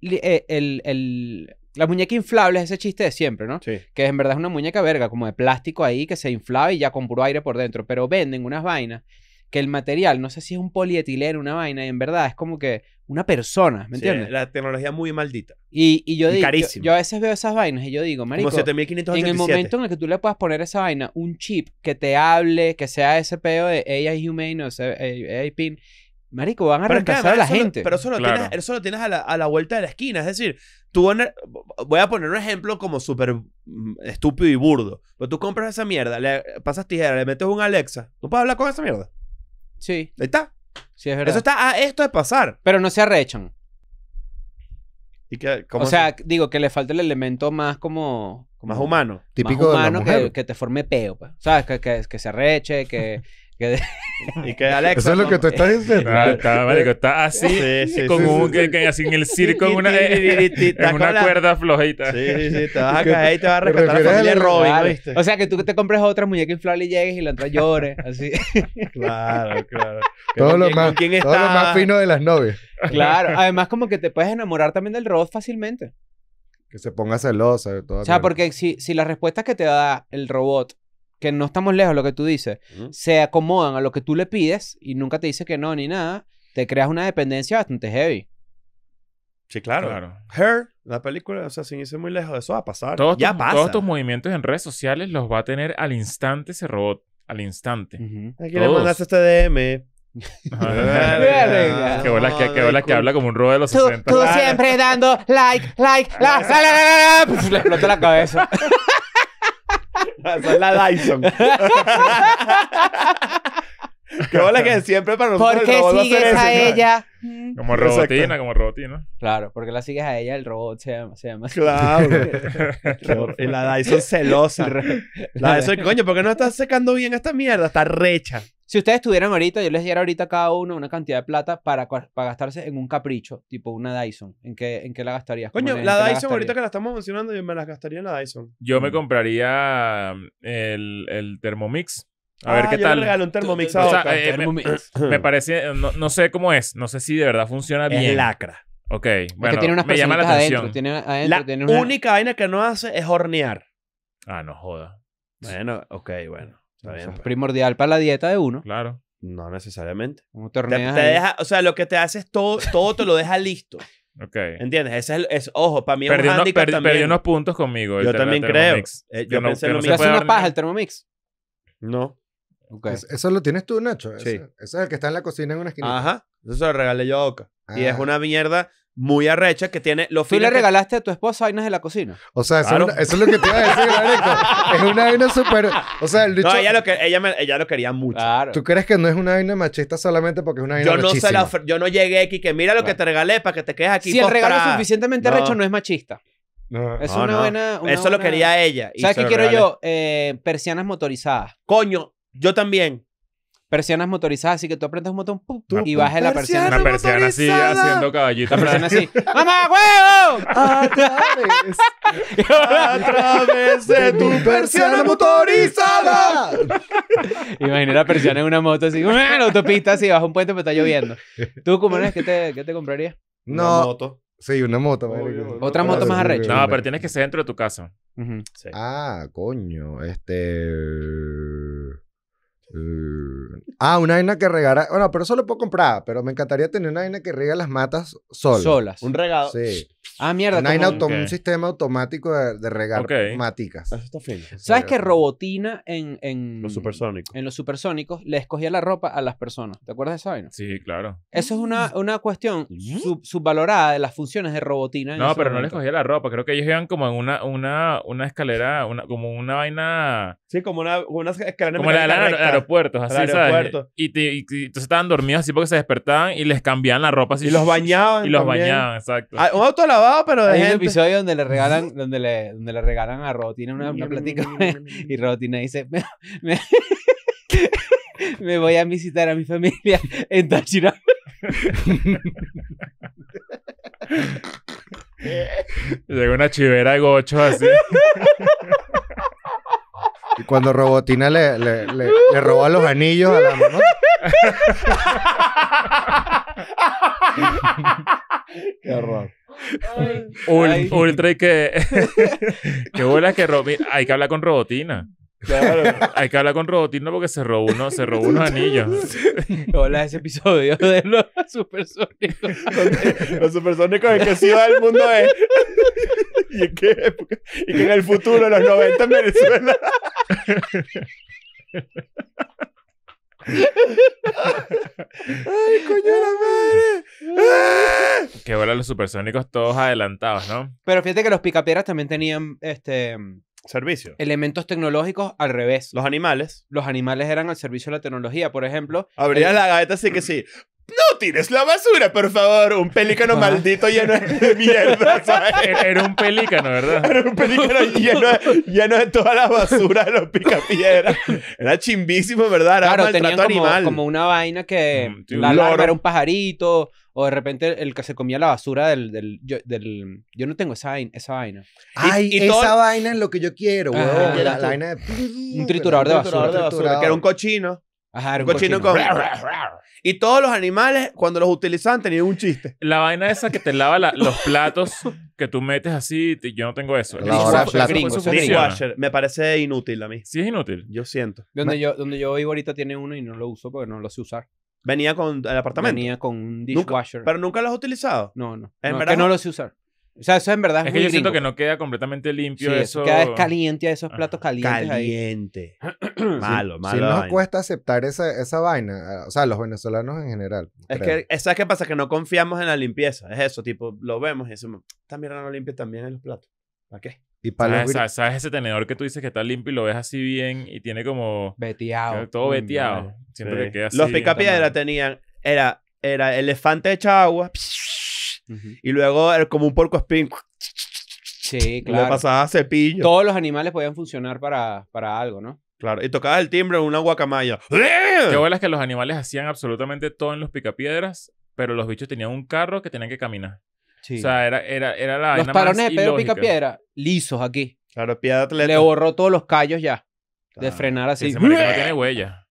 eh, la muñeca inflable es ese chiste de siempre, ¿no? Sí. Que en verdad es una muñeca verga, como de plástico ahí que se inflaba y ya con puro aire por dentro. Pero venden unas vainas que el material, no sé si es un polietileno, una vaina, y en verdad es como que una persona, ¿me entiendes? la tecnología muy maldita. Y, y yo digo, yo, a veces veo esas vainas y yo digo, marico, en el momento en el que tú le puedas poner esa vaina, un chip que te hable, que sea ese pedo de AI Humane o AI Pin, Marico, van a pero a la gente. Pero eso lo, tienes, eso tienes a la, vuelta de la esquina. Es decir, tú voy a poner un ejemplo como súper mm, estúpido y burdo. Pero pues tú compras esa mierda, le pasas tijera, le metes un Alexa. ¿Tú puedes hablar con esa mierda? Sí. Ahí está. Sí, es verdad. Eso está a esto de pasar. Pero no se arrechan. o sea, digo que le falta el elemento más como... más humano. Típico más humano de Que, te forme peo. Pues. ¿Sabes? que se arreche, que... y que Alexa, Eso es lo que tú estás diciendo. Ah, está, está así, que, así en el circo, en una, cuerda flojita. Sí, sí, sí, te vas a caer y te vas a rescatar con el Robin. O sea, que tú te compres otra muñeca inflable y llegues y la otra llores, así. Claro, claro. Todo, lo más, lo más fino de las novias. Claro, además como que te puedes enamorar también del robot fácilmente. Que se ponga celosa. De toda o sea, porque si, si las respuestas que te da el robot que no estamos lejos de lo que tú dices, se acomodan a lo que tú le pides y nunca te dice que no ni nada, te creas una dependencia bastante heavy. Sí, claro. claro. Her, la película, o sea, sin irse muy lejos, de eso va a pasar. ya pasa. Todos tus movimientos en redes sociales los va a tener al instante ese robot. Al instante. Aquí le mandaste este DM. que bola que, bola que habla como un robot de los 60. Tú siempre dando like, like, la, le la, la, cabeza es la Dyson. Qué bola que siempre para nosotros ¿Por qué sigues a, ella? Como robotina, como robotina. Claro, porque la sigues a ella, el robot se llama, se llama Claro. la Dyson celosa. la Dyson, coño, ¿por qué no estás secando bien esta mierda? Está recha. Si ustedes tuvieran ahorita, yo les diera ahorita a cada uno una cantidad de plata para, para gastarse en un capricho, tipo una Dyson. ¿En qué, en qué la gastarías? Coño, la, Dyson, ahorita que la estamos mencionando, yo me la gastaría en la Dyson. Yo me compraría mm, el, Thermomix. A ver qué tal. Me, parece, no, sé cómo es, no sé si de verdad funciona bien. bien. lacra. Ok, bueno, tiene me llama la atención. la única vaina que no hace es hornear. Ah, no joda. Bueno, ok, bueno es pues. primordial para la dieta de uno. Claro. No necesariamente. te Te, deja, o sea, lo que te hace es todo, todo te lo deja listo. Ok. ¿Entiendes? Ese es, es- ojo, para mí es Perdí, un unos- handicap perdí- también. perdí unos puntos conmigo. Yo también creo. Eh, yo pensé lo no se Te hace una paja el Thermomix. No. eso lo tienes tú, Nacho. Sí. ¿Eso es el que está en la cocina en una esquina. Ajá. Eso se lo regalé yo a Oka. Y es ah. una mierda muy arrecha que tiene los Tú le regalaste a tu esposa vainas de la cocina. O sea, eso, es, lo que te iba a decir, Es una vaina súper. O sea, el dicho, No, ella lo, que, ella, me, ella lo quería mucho. ¿Tú crees que no es una vaina machista solamente porque es una vaina yo no, yo no llegué aquí, que mira lo que te regalé para que te quedes aquí. Si el regalo es suficientemente arrecho, no es machista. No. Es una buena. eso lo quería ella. ¿Sabes qué quiero yo? Eh, persianas motorizadas. Coño, yo también persianas motorizadas, así que tú aprendes un botón y bajas la persiana. Una persiana así haciendo caballito. Una persiana así. ¡Mamá, huevo! A través, de tu persiana motorizada. Imagina la persiana en una moto así, en la autopista así, Baja un puente pero está lloviendo. ¿Tú, ¿cómo eres, qué te, qué te comprarías? No. Una moto. Sí, una moto. Otra moto más arrecha. No, pero tienes que ser dentro de tu casa. Ah, coño. Este... Mm, ah, una vaina que regara. Bueno, pero eso lo puedo comprar, pero me encantaría tener una vaina que riega las matas sola. solas. Un regado. Sí. Ah, mierda. un sistema automático de, de regar maticas. ¿Sabes que Robotina en, en, Los supersónicos. en los supersónicos le escogía la ropa a las personas? ¿Te acuerdas de esa vaina? Sí, claro. Eso es una, una cuestión mm. subvalorada de las funciones de Robotina. No, pero no les escogía la ropa. Creo que ellos iban como en una, una, una escalera, una, como una vaina. Sí, como una, una escalera Como la de aeropuertos, así, ¿sabes? Y, entonces estaban dormidos así porque se despertaban y les cambiaban la ropa Y los bañaban. Y los bañaban, exacto. Ah, un auto la hay un episodio donde le regalan, donde le, donde le regalan a Robotina una, una plática y Robotina dice, me, voy a visitar a mi familia en Tachira Llega una chivera de gocho así. Y cuando Robotina le, le, roba los anillos a la mamá. Qué horror ultra y que. qué es que Robin. Hay que hablar con Robotina. Claro. Hay que hablar con Robotina porque se robó, uno, se robó unos anillos. Hola, ese episodio de los supersónicos. los supersónicos en que se iba el mundo es. ¿Y qué Y que en el futuro, en los 90 en Venezuela. ¡Ay, coño la madre! Que los supersónicos todos adelantados, ¿no? Pero fíjate que los picapiedras también tenían este servicio. Elementos tecnológicos al revés. Los animales. Los animales eran al servicio de la tecnología, por ejemplo. Abrías la gaveta así que sí. No tires la basura, por favor. Un pelícano maldito lleno de mierda. ¿sabes? Era un pelícano, ¿verdad? Era un pelícano lleno, de, lleno toda la basura de los picapiedras. Era chimbísimo, ¿verdad? Era claro, como, como una vaina que mm, la era un pajarito. O de repente el que se comía la basura del... yo, no tengo esa vaina. Esa vaina. Ay, esa vaina es lo que yo quiero, güey. la, de... Un triturador, de basura. De basura que era un cochino. Y todos los animales, cuando los utilizaban, tenían un chiste. La vaina esa que te lava los platos que tú metes así, yo no tengo eso. La me parece inútil a mí. Sí, es inútil. Yo siento. Donde yo, donde yo vivo ahorita tiene uno y no lo uso porque no lo sé usar. Venía con el apartamento. Venía con un dishwasher. pero nunca lo has utilizado. no, no. es que no lo sé usar. O sea, eso en verdad es, es que yo siento que no pues. queda completamente limpio sí, eso. Queda caliente a esos platos calientes. Caliente. malo, malo. Si nos cuesta aceptar esa, esa vaina, eh, o sea, los venezolanos en general. Es que, ¿sabes qué pasa? Que no confiamos en la limpieza. Es eso, tipo, lo vemos y decimos, esta mierda no limpia también en los platos. ¿Para qué? Y para ¿Sabes, ese tenedor que tú dices que está limpio y lo ves así bien y tiene como. Veteado. Todo mm, veteado. Siempre que queda así. Los pica-piedra tenían. Era, era elefante hecha agua. Y luego, eh, como un porco espín, sí, claro. le pasaba cepillo. Todos los animales podían funcionar para, para algo, ¿no? Claro, y tocaba el timbre en una guacamaya. Qué ¡Eh! bueno es que los animales hacían absolutamente todo en los picapiedras, pero los bichos tenían un carro que tenían que caminar. Sí. O sea, era, era, era la. Los parones de Pedro Picapiedra, lisos aquí. Claro, piedra atleta. Le borró todos los callos ya. De frenar así. no tiene huella.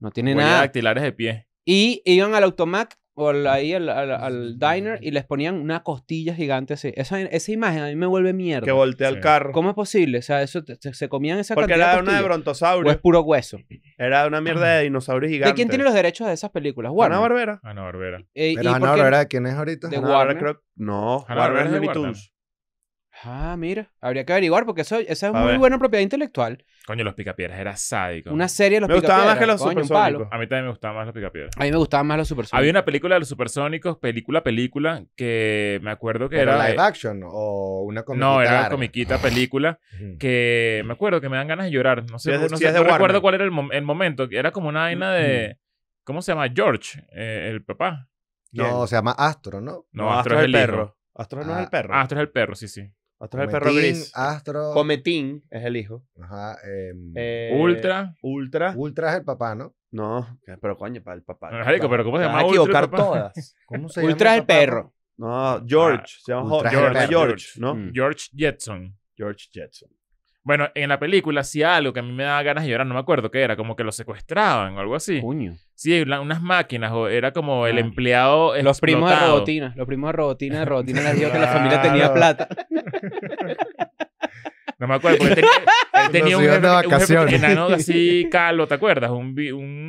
No tiene huella nada. dactilares de pie. Y iban al automac o ahí al, al, diner y les ponían una costilla gigante así. Esa, imagen a mí me vuelve mierda. Que voltea el carro. ¿Cómo es posible? O sea, eso se comían esa Porque era una de brontosaurio. O es puro hueso. Era una mierda de dinosaurio gigante. ¿De quién tiene los derechos de esas películas? Warner. Ana Barbera. Ana Barbera. Eh, Ana Barbera, ¿quién es ahorita? De Warner. No, Barbera Warner, es de Tunes. Ah, mira, habría que averiguar porque eso, esa es muy buena propiedad intelectual. Coño, los picapieras, era sádico. Una serie de los Me gustaba más que los supersónicos. A mí también me gustaban más los picapiedras. A mí me gustaban más los supersónicos. Había una película de los supersónicos, película, película, que me acuerdo que era. live action o una comiquita no, era comiquita, película, que me acuerdo que me dan ganas de llorar. No sé, no, recuerdo cuál era el, momento. Era como una vaina de. ¿Cómo se llama? George, eh, el papá. No, se llama Astro, ¿no? No, Astro, es el, perro. Astro no es el ah, perro. Astro es el perro, sí, sí. Astro es el perro gris. Astro. Cometín es el hijo. Ajá. Em, eh, Ultra. Ultra. Ultra es el papá, ¿no? No, pero coño, para el papá. No, pero ¿cómo se llama? Ultra, equivocar todas. ¿Cómo se Ultra es el perro. No, George. se llama George, George, George, ¿no? Mm. George Jetson. George Jetson. Bueno, en la película hacía algo que a mí me daba ganas de llorar, no me acuerdo qué era, como que lo secuestraban o algo así. Puño. Sí, unas máquinas, o era como el ah. empleado. Los primos de Robotina, los primos de Robotina, de Robotina les dijo que la familia tenía plata. No me acuerdo, porque tenía, él tenía un, jefe, de enano así calo, ¿te acuerdas? Un,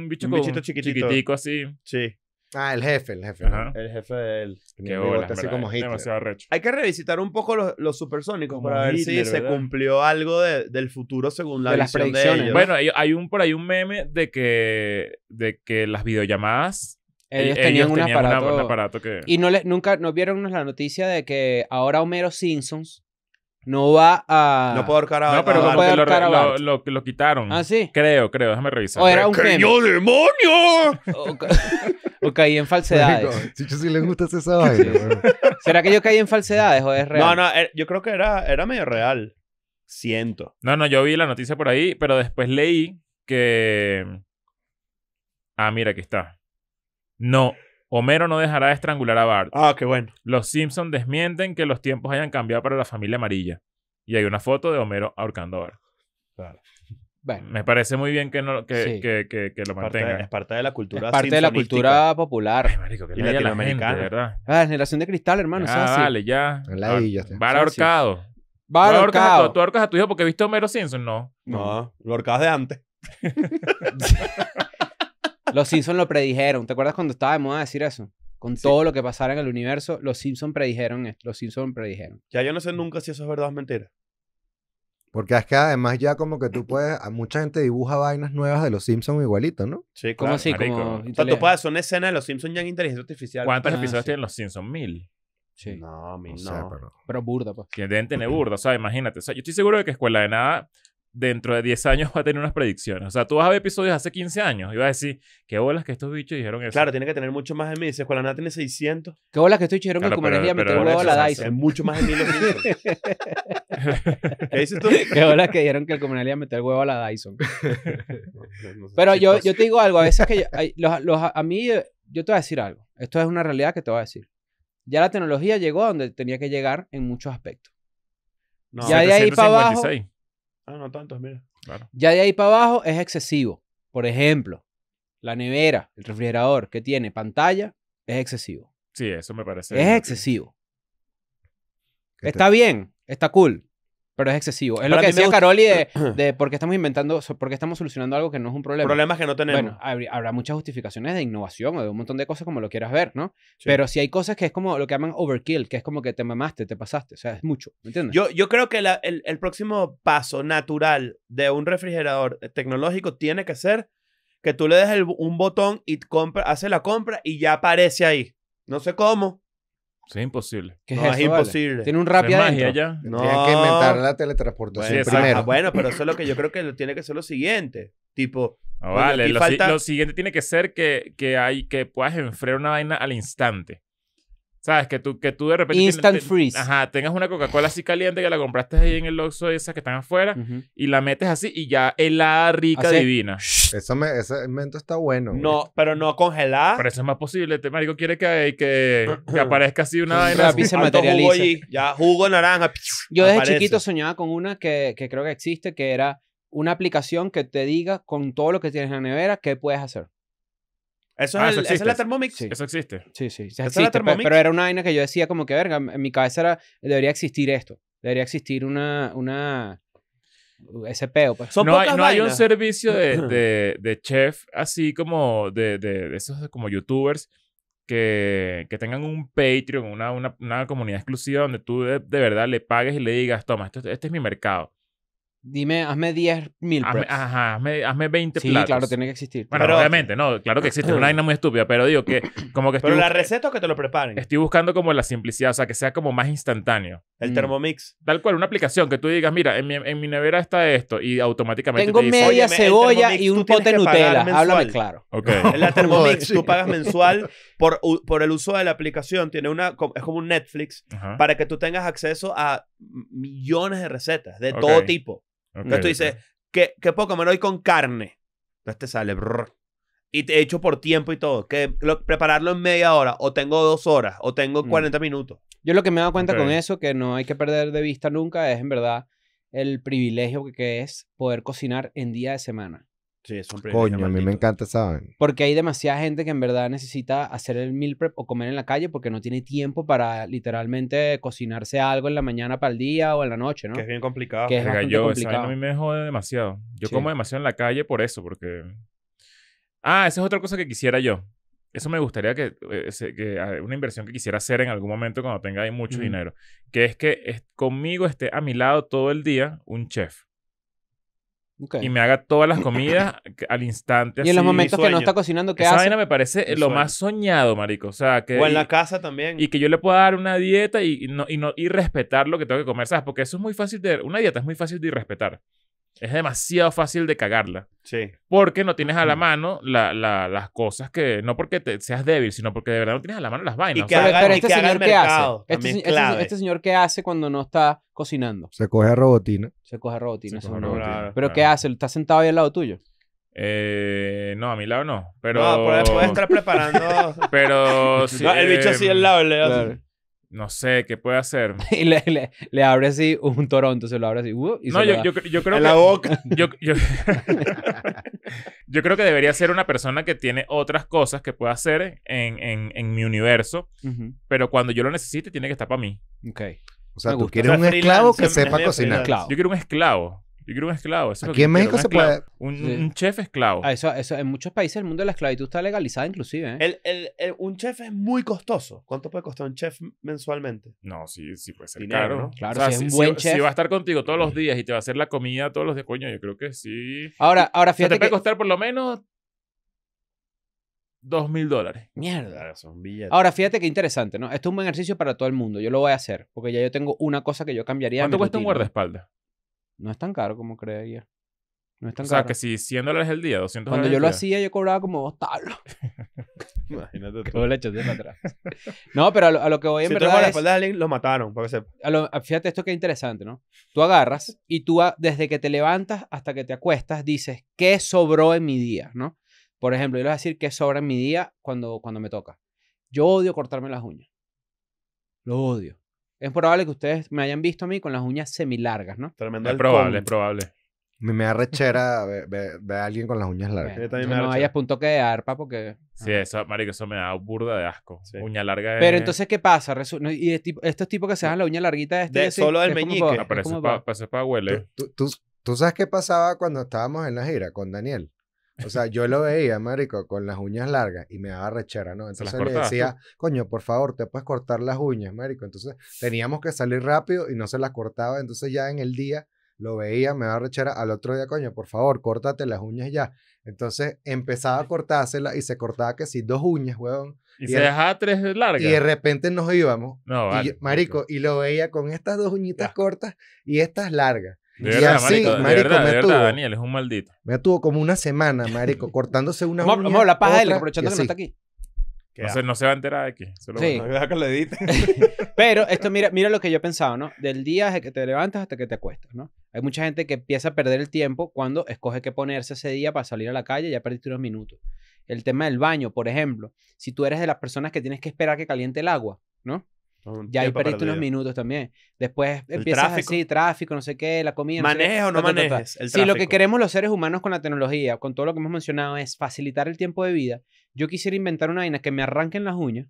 bicho Un chiquitico así. Sí. Ah, el jefe, el jefe. El jefe del. Qué bola, Demasiado recho. Hay que revisitar un poco los, supersónicos para ver si se cumplió algo del futuro según la las Bueno, hay, un por ahí un meme de que, de que las videollamadas. Ellos, e-, tenían, un, aparato, Y no nunca no vieron la noticia de que ahora Homero Simpsons no va a. No puedo ahorcar No, pero lo, lo, quitaron. Ah, sí. Creo, creo. Déjame revisar. O era un meme. demonio! o caí en falsedades. Si les gusta esa ¿Será que yo caí en falsedades o es real? No, no, eh, yo creo que era, era medio real. Siento. No, no, yo vi la noticia por ahí, pero después leí que. Ah, mira, aquí está. No, Homero no dejará de estrangular a Bart. Ah, qué bueno. Los Simpsons desmienten que los tiempos hayan cambiado para la familia amarilla. Y hay una foto de Homero ahorcando a Bart. Claro. Me parece muy bien que, lo mantengan. es parte de la cultura Es parte de la cultura popular. Es ah, La generación de cristal, hermano. Ah, vale, ya. Va ahorcado. ahorcado. ¿Tú ahorcas a tu hijo porque viste Homero Simpson? No. No, lo ahorcabas de antes. los Simpsons lo predijeron. ¿Te acuerdas cuando estaba de moda decir eso? Con todo lo que pasara en el universo, los Simpsons predijeron esto. Los Simpsons predijeron. Ya yo no sé nunca si eso es verdad o mentira. Porque es que además ya como que tú puedes, mucha gente dibuja vainas nuevas de los Simpsons igualito, ¿no? Sí, como así? Como O tú puedes de los Simpsons ya en inteligencia artificial. ¿Cuántos ah, episodios tienen los Simpsons? Mil. Sí. No, mil no. pero- burda, pues. Que deben tener burda. O sea, imagínate. yo estoy seguro de que Escuela de Nada dentro de 10 años va a tener unas predicciones. O sea, tú vas a ver episodios hace 15 años y vas a decir, qué bolas que estos bichos dijeron eso. Claro, tiene que tener mucho más de mil. Dices, tiene 600. Qué bolas que estos bichos dijeron que el meter el huevo a la Dyson. Es mucho más de mil. ¿Qué dices tú? Qué bolas que dijeron que el a meter el huevo a la Dyson. Pero yo, yo te digo algo. A veces que a mí, yo te voy a decir algo. Esto es una realidad que te voy a decir. Ya la tecnología llegó a donde tenía que llegar en muchos aspectos. ya de ahí para abajo Ah, no tantos, mira. Ya de ahí para abajo es excesivo. Por ejemplo, la nevera, el refrigerador que tiene pantalla, es excesivo. Sí, eso me parece. Es excesivo. Está bien, está cool pero es excesivo. Es lo que decía Caroli de, de por qué estamos inventando, por qué estamos solucionando algo que no es un problema. Problemas que no tenemos. Bueno, habrá muchas justificaciones de innovación o de un montón de cosas como lo quieras ver, ¿no? Pero si hay cosas que es como lo que llaman overkill, que es como que te mamaste, te pasaste, o sea, es mucho, ¿me entiendes? Yo, yo creo que el, próximo paso natural de un refrigerador tecnológico tiene que ser que tú le des un botón y compra, hace la compra y ya aparece ahí. No sé cómo, es imposible. no, es, imposible. Tiene un rap magia No. que inventar la teletransportación bueno, primero. bueno, pero eso es lo que yo creo que tiene que ser lo siguiente. Tipo, ah, vale, lo, siguiente tiene que ser que, que, hay, que puedas enfriar una vaina al instante. ¿Sabes? Que tú, que tú de repente... Instant freeze. ajá, tengas una Coca-Cola así caliente que la compraste ahí en el Oxxo esas que están afuera y la metes así y ya helada, rica, divina. Eso me, ese invento está bueno. No, pero no congelada. Pero eso es más posible. Este marico quiere que, que, aparezca así una vaina. se materializa. ya jugo naranja. Yo desde chiquito soñaba con una que, que creo que existe, que era una aplicación que te diga con todo lo que tienes en la nevera qué puedes hacer. Eso es, ah, es la Thermomix. Eso existe. Sí, sí. es la Thermomix. Pero, era una vaina que yo decía como que, verga, en mi cabeza debería existir esto. Debería existir una, una, ese peo. Pues". no, hay, un servicio de, chef así como de, esos como youtubers que, tengan un Patreon, una, una, comunidad exclusiva donde tú de, verdad le pagues y le digas, toma, este es mi mercado. Dime, hazme 10 mil pues. Ajá, hazme, 20 platos. Sí, claro, tiene que existir. pero, obviamente, no, claro que ah, existe. una vaina muy estúpida, pero digo que como que estoy... Pero la receta o que te lo preparen. Estoy buscando como la simplicidad, o sea, que sea como más instantáneo. El mm. Thermomix. Tal cual, una aplicación que tú digas, mira, en mi, nevera está esto y automáticamente Tengo te dice, media cebolla y un pote Nutella. Háblame claro. En la Thermomix tú pagas mensual por, por el uso de la aplicación. Tiene una, es como un Netflix para que tú tengas acceso a millones de recetas de todo tipo. Entonces tú dices, ¿qué, me lo doy con carne? Entonces te sale. y te hecho por tiempo y todo. Que prepararlo en media hora, o tengo dos horas, o tengo 40 mm. minutos. Yo lo que me he dado cuenta con eso, que no hay que perder de vista nunca, es en verdad el privilegio que es poder cocinar en día de semana. Sí, privilegio. Coño, a mí me encanta, ¿saben? Porque hay demasiada gente que en verdad necesita hacer el meal prep o comer en la calle porque no tiene tiempo para literalmente cocinarse algo en la mañana para el día o en la noche, ¿no? Que es bien complicado. Que es Oiga, a mí me jode demasiado. Yo como demasiado en la calle por eso, porque... Ah, esa es otra cosa que quisiera yo. Eso me gustaría que, eh, que, una inversión que quisiera hacer en algún momento cuando tenga ahí mucho dinero, que es que conmigo esté a mi lado todo el día un chef. Y me haga todas las comidas al instante. Y en los momentos que no está cocinando, ¿qué Esa vaina me parece lo más soñado, marico. O sea, que... en la casa también. Y que yo le pueda dar una dieta y, no, y, no, y respetar lo que tengo que comer, ¿sabes? Porque eso es muy fácil de... Una dieta es muy fácil de respetar es demasiado fácil de cagarla. Sí. Porque no tienes a la mano las cosas que. No porque seas débil, sino porque de verdad no tienes a la mano las vainas. Y que este señor qué hace. Este, este, este, señor qué hace cuando no está cocinando. Se coge a robotina. Se coge a robotina. pero qué hace, está sentado ahí al lado tuyo. Eh, no, a mi lado no. Pero... puedes estar preparando. pero sí. el bicho así em, al lado, el lado. No sé, ¿qué puede hacer? y le, abre así un Toronto, se lo abre así. Uh, no, yo, creo que. Yo, creo que debería ser una persona que tiene otras cosas que pueda hacer en, mi universo, pero cuando yo lo necesite, tiene que estar para mí. Ok. O sea, tú quieres un esclavo que sepa cocinar. Yo quiero un esclavo. Yo quiero un esclavo. Aquí en México se puede. Un, chef esclavo. Ah, eso, eso, en muchos países del mundo la esclavitud está legalizada, inclusive. ¿eh? El, un chef es muy costoso. ¿Cuánto puede costar un chef mensualmente? No, sí, puede ser caro. Claro, o si va a estar contigo todos los días y te va a hacer la comida todos los días, coño, yo creo que sí. Ahora, ahora fíjate. te puede que... costar por lo menos dos dólares. Mierda. Son Ahora, fíjate qué interesante, ¿no? Esto es un buen ejercicio para todo el mundo. Yo lo voy a hacer, porque ya yo tengo una cosa que yo cambiaría. ¿Cuánto cuesta un guardaespaldas? No es tan caro como creía. No es tan o sea, que si 100 dólares el día, 200 Cuando yo lo hacía, yo cobraba como dos Imagínate tú. le de atrás. No, pero a lo, que voy en si verdad. pones la espalda de alguien, lo mataron. fíjate esto que es interesante, ¿no? Tú agarras y tú, desde que te levantas hasta que te acuestas, dices, ¿qué sobró en mi día, no? Por ejemplo, yo les voy a decir qué sobra en mi día cuando, cuando me toca. Yo odio cortarme las uñas. Lo odio es probable que ustedes me hayan visto a mí con las uñas semi largas, ¿no? Tremendo. Es probable, es probable. Me, da rechera ver, a alguien con las uñas largas. no vayas que de arpa porque... Sí, ah. eso, marico, eso me da burda de asco. Uña larga de... Pero entonces, ¿qué pasa? y es tipo- estos tipos que se hacen la uña larguita este De- este, solo del este meñique. No, pero eso para huele. tú sabes qué pasaba cuando estábamos en la gira con Daniel? O sea, yo lo veía, marico, con las uñas largas y me daba rechera, ¿no? Entonces le decía, coño, por favor, te puedes cortar las uñas, marico. Entonces teníamos que salir rápido y no se las cortaba. Entonces ya en el día lo veía, me daba rechera. Al otro día, coño, por favor, córtate las uñas ya. Entonces empezaba a cortárselas y se cortaba que sí, dos uñas, huevón. Y, se dejaba tres largas. Y de repente nos íbamos. marico, y lo veía con estas dos uñitas cortas y estas largas. De verdad, marico, Daniel, es un maldito. Me tuvo como una semana, marico, cortándose una uña. la paja de él, no aquí. No se, va a enterar de que sí. que Pero esto, mira, mira lo que yo pensaba ¿no? Del día desde que te levantas hasta que te acuestas, ¿no? Hay mucha gente que empieza a perder el tiempo cuando escoge qué ponerse ese día para salir a la calle, y ya perdiste unos minutos. El tema del baño, por ejemplo, si tú eres de las personas que tienes que esperar que caliente el agua, ¿no? Ya ahí perdiste unos minutos también. Después empiezas así, tráfico, no sé qué, la comida. Manejo o no manejes. si lo que queremos los seres humanos con la tecnología, con todo lo que hemos mencionado, es facilitar el tiempo de vida. Yo quisiera inventar una vaina que me arranquen las uñas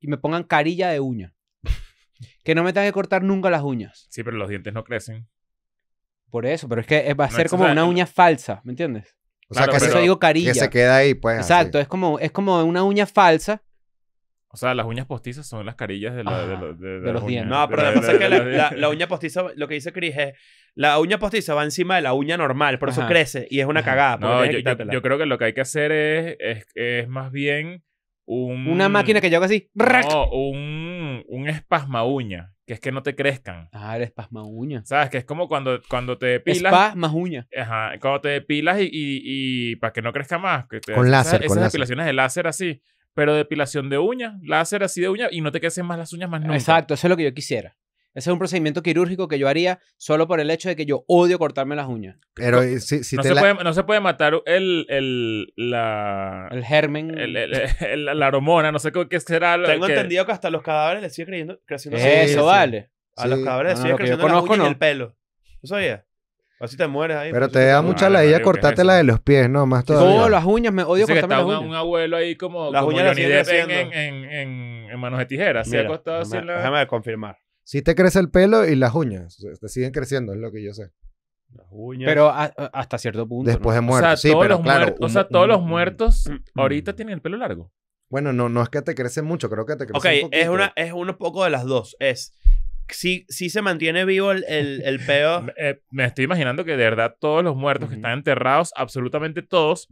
y me pongan carilla de uña. que no me tenga que cortar nunca las uñas. Sí, pero los dientes no crecen. Por eso, pero es que eh, va a ser como una uña falsa, ¿me entiendes? O sea, que, se, digo carilla. se queda ahí, pues. Exacto, es como, es como una uña falsa o sea, las uñas postizas son las carillas de, los días. dientes. No, pero lo que pasa es que la, uña postiza, lo que dice Chris es, la uña postiza va encima de la uña normal, por eso crece y es una cagada. No, yo, yo, creo que lo que hay que hacer es, es, es más bien un... Una máquina que yo así. un, un espasma uña, que es que no te crezcan. Ah, el espasma uña. ¿Sabes? Que es como cuando, cuando te depilas... Espasma uña. Ajá, cuando te depilas y, y, para que no crezca más. Que te, con láser, esas, con esas depilaciones de láser así pero depilación de uñas, láser así de uñas y no te crecen más las uñas más nunca. Exacto, eso es lo que yo quisiera. Ese es un procedimiento quirúrgico que yo haría solo por el hecho de que yo odio cortarme las uñas. Pero eh, si, no, se puede, no, se puede, matar el, el, la, el germen. la hormona, no sé qué, será. Tengo entendido que hasta los cadáveres les sigue creyendo, creciendo. Eso, vale. A los cadáveres les sigue creciendo el pelo. ¿Eso sabías? Así te mueres ahí. Pero te da mucha ah, la idea cortáte la de los pies, ¿no? Más No, las uñas, me odio cortarme las uñas. un abuelo ahí como, las uñas en, manos de tijera. Se costado Déjame confirmar. Si te crece el pelo y las uñas. Te siguen creciendo, es lo que yo sé. Las uñas. Pero hasta cierto punto. Después de sí, pero claro. o sea, todos los muertos mm, mm. ahorita tienen el pelo largo. Bueno, no, no es que te crece mucho, creo que te crece Ok, es, una, es uno poco de las dos. Es sí, se mantiene vivo el, el, eh, me estoy imaginando que de verdad todos los muertos que están enterrados, absolutamente todos,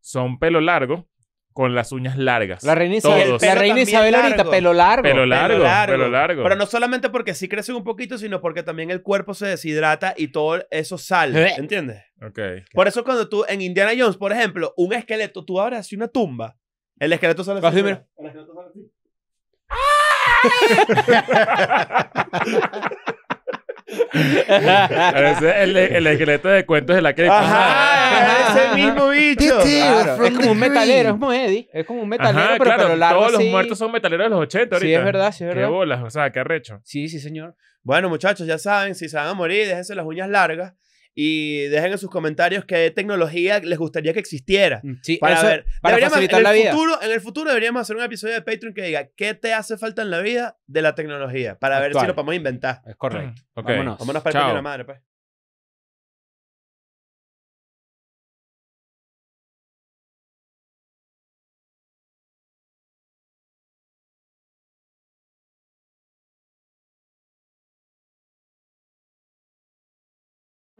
son pelo largo con las uñas largas. La reina Isabel, la pelo largo. Pero no solamente porque sí crecen un poquito, sino porque también el cuerpo se deshidrata y todo eso sale. ¿Entiendes? Ok. Por eso cuando tú, en Indiana Jones, por ejemplo, un esqueleto, tú abres así una tumba, el esqueleto El esqueleto sale así. ¡Ah! el, el esqueleto de cuentos de la que Ajá, es el mismo bicho. es como un metalero, es como Eddie. Es como un metalero, pero, Todos los muertos son metaleros de los 80 Sí, es verdad, sí, es verdad. Qué bolas, o sea, qué arrecho. Sí, sí, señor. Bueno, muchachos, ya saben, si se van a morir, déjense las uñas largas y dejen en sus comentarios qué tecnología les gustaría que existiera. Mm, para ver. Para facilitar en el futuro, En el futuro deberíamos hacer un episodio de Patreon que diga qué te hace falta en la vida de la tecnología para ver si lo podemos inventar. Es correcto. Mm. Vámonos. Vámonos para la madre, pues.